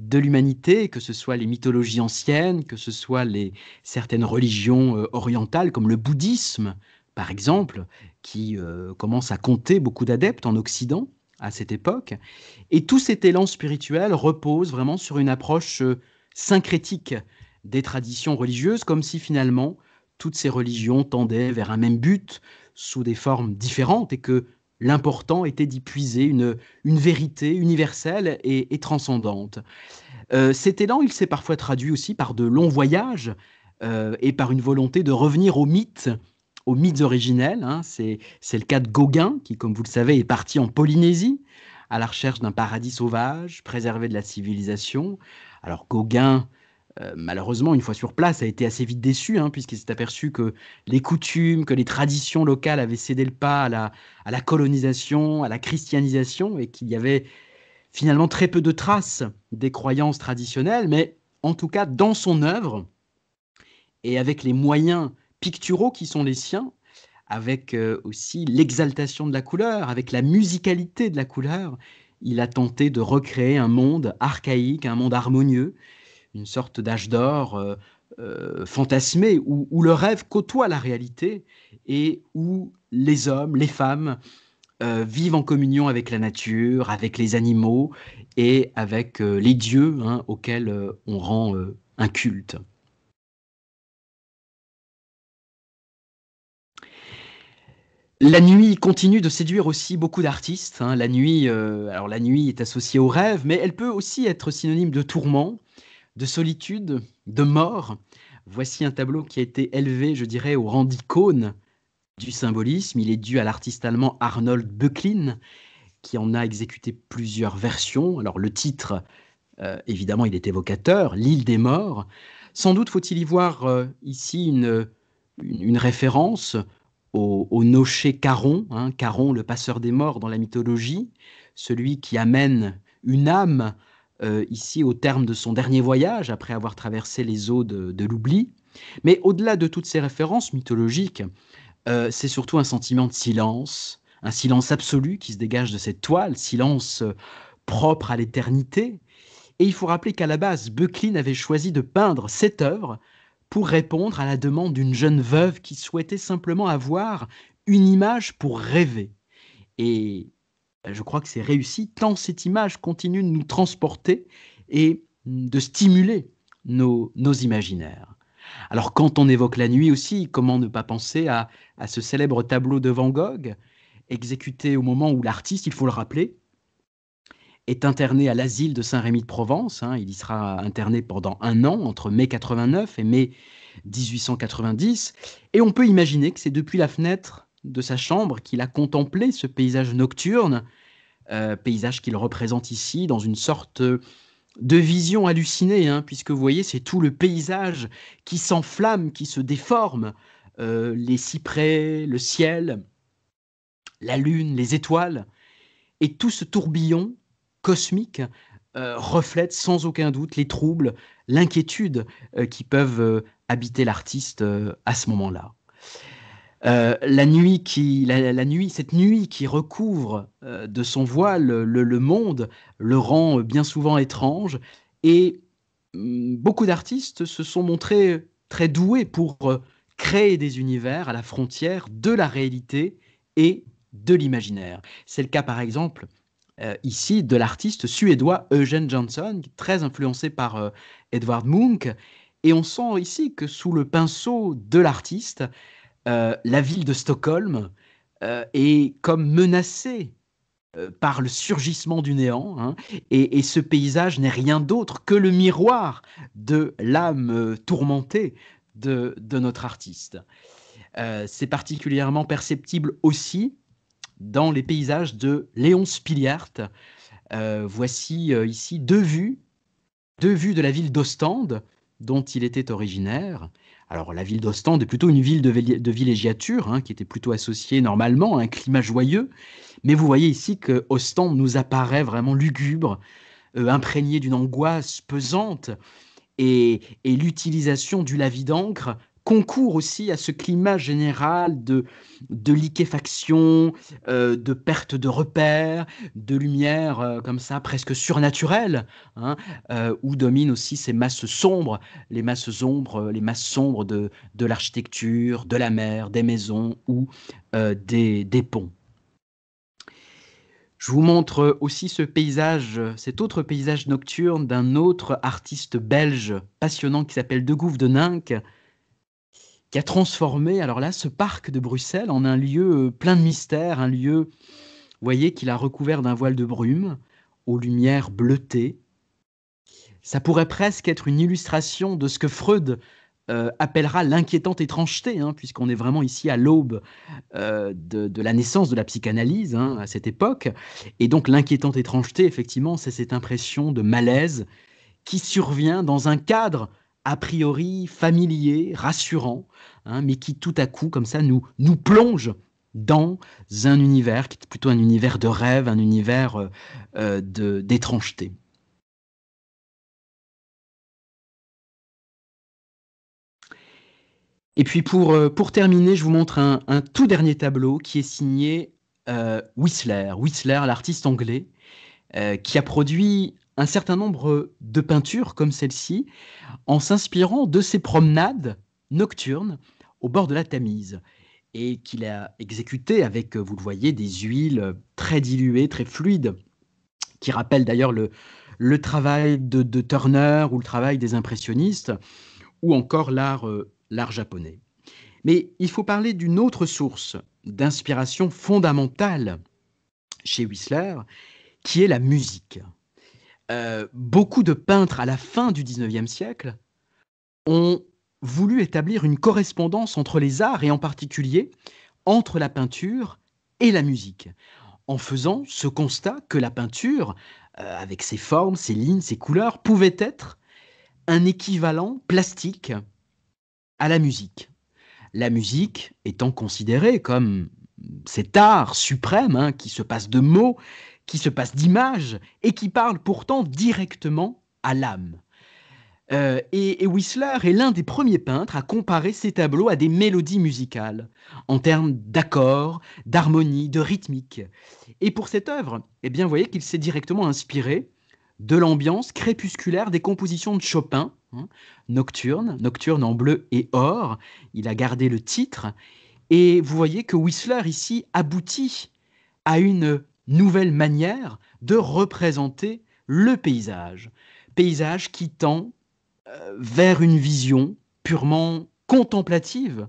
de l'humanité, que ce soit les mythologies anciennes, que ce soit les, certaines religions euh, orientales comme le bouddhisme, par exemple, qui euh, commence à compter beaucoup d'adeptes en Occident à cette époque. Et tout cet élan spirituel repose vraiment sur une approche euh, syncrétique des traditions religieuses, comme si finalement toutes ces religions tendaient vers un même but, sous des formes différentes et que L'important était d'y puiser une, vérité universelle et, transcendante. Euh, cet élan, il s'est parfois traduit aussi par de longs voyages euh, et par une volonté de revenir aux mythes, aux mythes originels. Hein. C'est, le cas de Gauguin, qui, comme vous le savez, est parti en Polynésie à la recherche d'un paradis sauvage, préservé de la civilisation. Alors Gauguin, euh, malheureusement, une fois sur place, a été assez vite déçu, hein, puisqu'il s'est aperçu que les coutumes, que les traditions locales avaient cédé le pas à la, colonisation, à la christianisation, et qu'il y avait finalement très peu de traces des croyances traditionnelles, mais en tout cas, dans son œuvre, et avec les moyens picturaux qui sont les siens, avec euh, aussi l'exaltation de la couleur, avec la musicalité de la couleur, il a tenté de recréer un monde archaïque, un monde harmonieux, une sorte d'âge d'or euh, euh, fantasmé, où, le rêve côtoie la réalité et où les hommes, les femmes euh, vivent en communion avec la nature, avec les animaux et avec les dieux hein, auxquels on rend un culte. La nuit continue de séduire aussi beaucoup d'artistes. Hein. La nuit, la nuit est associée au rêve, mais elle peut aussi être synonyme de tourment de solitude, de mort. Voici un tableau qui a été élevé, je dirais, au rang d'icône du symbolisme. Il est dû à l'artiste allemand Arnold Böcklin, qui en a exécuté plusieurs versions. Alors le titre, euh, évidemment, il est évocateur, L'île des morts. Sans doute faut-il y voir euh, ici une, référence au, au nocher Caron, hein, Caron le passeur des morts dans la mythologie, celui qui amène une âme euh, ici au terme de son dernier voyage, après avoir traversé les eaux de, l'oubli. Mais au-delà de toutes ces références mythologiques, euh, c'est surtout un sentiment de silence, un silence absolu qui se dégage de cette toile, silence euh, propre à l'éternité. Et il faut rappeler qu'à la base, Bucklin avait choisi de peindre cette œuvre pour répondre à la demande d'une jeune veuve qui souhaitait simplement avoir une image pour rêver. Et euh, je crois que c'est réussi, tant cette image continue de nous transporter et de stimuler nos, imaginaires. Alors quand on évoque la nuit aussi, comment ne pas penser à, ce célèbre tableau de Van Gogh, exécuté au moment où l'artiste, il faut le rappeler, est interné à l'asile de Saint-Rémy de Provence. Hein. il y sera interné pendant un an, entre mai 89 et mai 1890. Et on peut imaginer que c'est depuis la fenêtre de sa chambre qu'il a contemplé ce paysage nocturne, euh, paysage qu'il représente ici dans une sorte de vision hallucinée, hein, puisque vous voyez, c'est tout le paysage qui s'enflamme, qui se déforme, euh, les cyprès, le ciel, la lune, les étoiles, et tout ce tourbillon cosmique euh, reflète sans aucun doute les troubles, l'inquiétude qui peuvent habiter l'artiste à ce moment-là. Euh, la nuit qui, la, nuit, cette nuit qui recouvre euh, de son voile le, monde, le rend bien souvent étrange. Et mm, beaucoup d'artistes se sont montrés très doués pour euh, créer des univers à la frontière de la réalité et de l'imaginaire. C'est le cas par exemple ici de l'artiste suédois Eugene Johnson, très influencé par Edward Edvard Munch. Et on sent ici que sous le pinceau de l'artiste, euh, la ville de Stockholm euh, est comme menacée euh, par le surgissement du néant, hein, et, ce paysage n'est rien d'autre que le miroir de l'âme tourmentée de, notre artiste. C'est particulièrement perceptible aussi dans les paysages de Léon Spiliart. voici ici deux vues, deux vues de la ville d'Ostende, dont il était originaire. Alors la ville d'Ostende est plutôt une ville de, villégiature, hein, qui était plutôt associée normalement à un climat joyeux, mais vous voyez ici que Ostende nous apparaît vraiment lugubre, euh, imprégné d'une angoisse pesante, et l'utilisation du lavis d'encre concourt aussi à ce climat général de, de liquéfaction, euh, de perte de repères, de lumière euh, comme ça presque surnaturelle, hein, euh, où dominent aussi ces masses sombres, les masses sombres, les masses sombres de, l'architecture, de la mer, des maisons ou des, ponts. Je vous montre aussi ce paysage, cet autre paysage nocturne d'un autre artiste belge passionnant qui s'appelle De de Ninck, a transformé alors là ce parc de Bruxelles en un lieu euh, plein de mystères, un lieu, vous voyez, qu'il a recouvert d'un voile de brume aux lumières bleutées. Ça pourrait presque être une illustration de ce que Freud euh, appellera l'inquiétante étrangeté, hein, puisqu'on est vraiment ici à l'aube euh, de, la naissance de la psychanalyse hein, à cette époque. Et donc l'inquiétante étrangeté, effectivement, c'est cette impression de malaise qui survient dans un cadre a priori familier, rassurant, hein, mais qui tout à coup, comme ça, nous, nous plonge dans un univers qui est plutôt un univers de rêve, un univers euh, euh, d'étrangeté. Et puis euh, pour, terminer, je vous montre un, tout dernier tableau qui est signé Whistler, Whistler l'artiste anglais, qui a produit un certain nombre de peintures comme celle-ci en s'inspirant de ses promenades nocturnes au bord de la Tamise et qu'il a exécuté avec, euh, vous le voyez, des huiles très diluées, très fluides, qui rappellent d'ailleurs le, travail de, Turner ou le travail des impressionnistes ou encore l'art euh, l'art japonais. Mais il faut parler d'une autre source d'inspiration fondamentale chez Whistler, qui est la musique. Euh, beaucoup de peintres à la fin du XIXe siècle ont voulu établir une correspondance entre les arts et en particulier entre la peinture et la musique, en faisant ce constat que la peinture, euh, avec ses formes, ses lignes, ses couleurs, pouvait être un équivalent plastique à la musique. La musique étant considérée comme cet art suprême hein, qui se passe de mots, qui se passe d'image et qui parle pourtant directement à l'âme. Euh, et, Whistler est l'un des premiers peintres à comparer ses tableaux à des mélodies musicales, en termes d'accords, d'harmonie, de rythmique. Et pour cette œuvre, eh bien, vous voyez qu'il s'est directement inspiré de l'ambiance crépusculaire des compositions de Chopin, hein, nocturne, nocturne en bleu et or. Il a gardé le titre. Et vous voyez que Whistler ici aboutit à une nouvelle manière de représenter le paysage. Paysage qui tend euh, vers une vision purement contemplative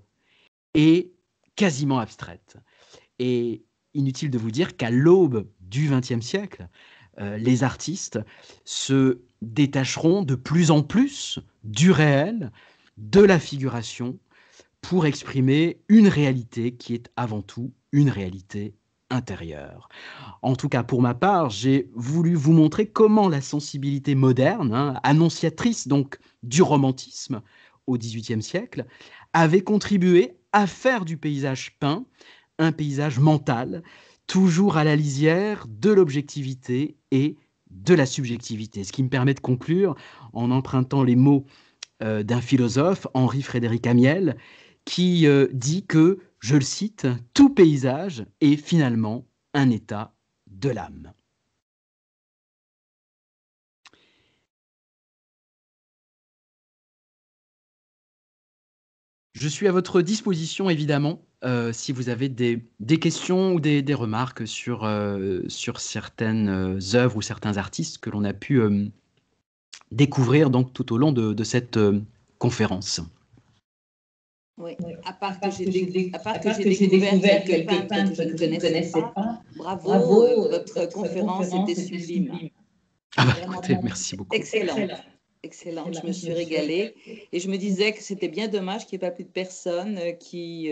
et quasiment abstraite. Et inutile de vous dire qu'à l'aube du XXe siècle, euh, les artistes se détacheront de plus en plus du réel, de la figuration, pour exprimer une réalité qui est avant tout une réalité intérieure. En tout cas, pour ma part, j'ai voulu vous montrer comment la sensibilité moderne, hein, annonciatrice donc du romantisme au XVIIIe siècle, avait contribué à faire du paysage peint un paysage mental, toujours à la lisière de l'objectivité et de la subjectivité. Ce qui me permet de conclure en empruntant les mots euh, d'un philosophe, Henri Frédéric Amiel, qui euh, dit que je le cite, tout paysage est finalement un état de l'âme. Je suis à votre disposition, évidemment, euh, si vous avez des, questions ou des, remarques sur, euh, certaines euh, œuvres ou certains artistes que l'on a pu découvrir donc, tout au long de cette conférence. Oui. À part que, j'ai découvert, quelqu'un que je ne connaissais, pas. Bravo, euh, euh, votre, conférence était sublime. Ah bah, merci beaucoup. Excellent. Excellent. je me suis régalée. Et je me disais que c'était bien dommage qu'il n'y ait pas plus de personnes euh, qui,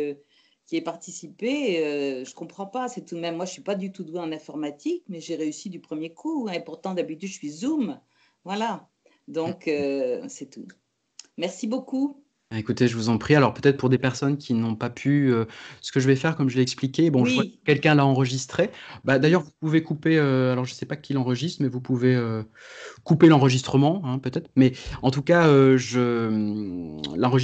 qui aient participé. je ne comprends pas. C'est tout de même, moi, je ne suis pas du tout douée en informatique, mais j'ai réussi du premier coup. Hein, et pourtant, d'habitude, je suis Zoom. Voilà. Donc, c'est tout. Merci beaucoup. Ah, écoutez, je vous en prie. Alors peut-être pour des personnes qui n'ont pas pu, euh, ce que je vais faire, comme je l'ai expliqué, bon, vois que quelqu'un l'a enregistré. Bah, D'ailleurs, vous pouvez couper, euh, alors je ne sais pas qui l'enregistre, mais vous pouvez euh, couper l'enregistrement, hein, peut-être. Mais en tout cas, je hum, l'enregistrement.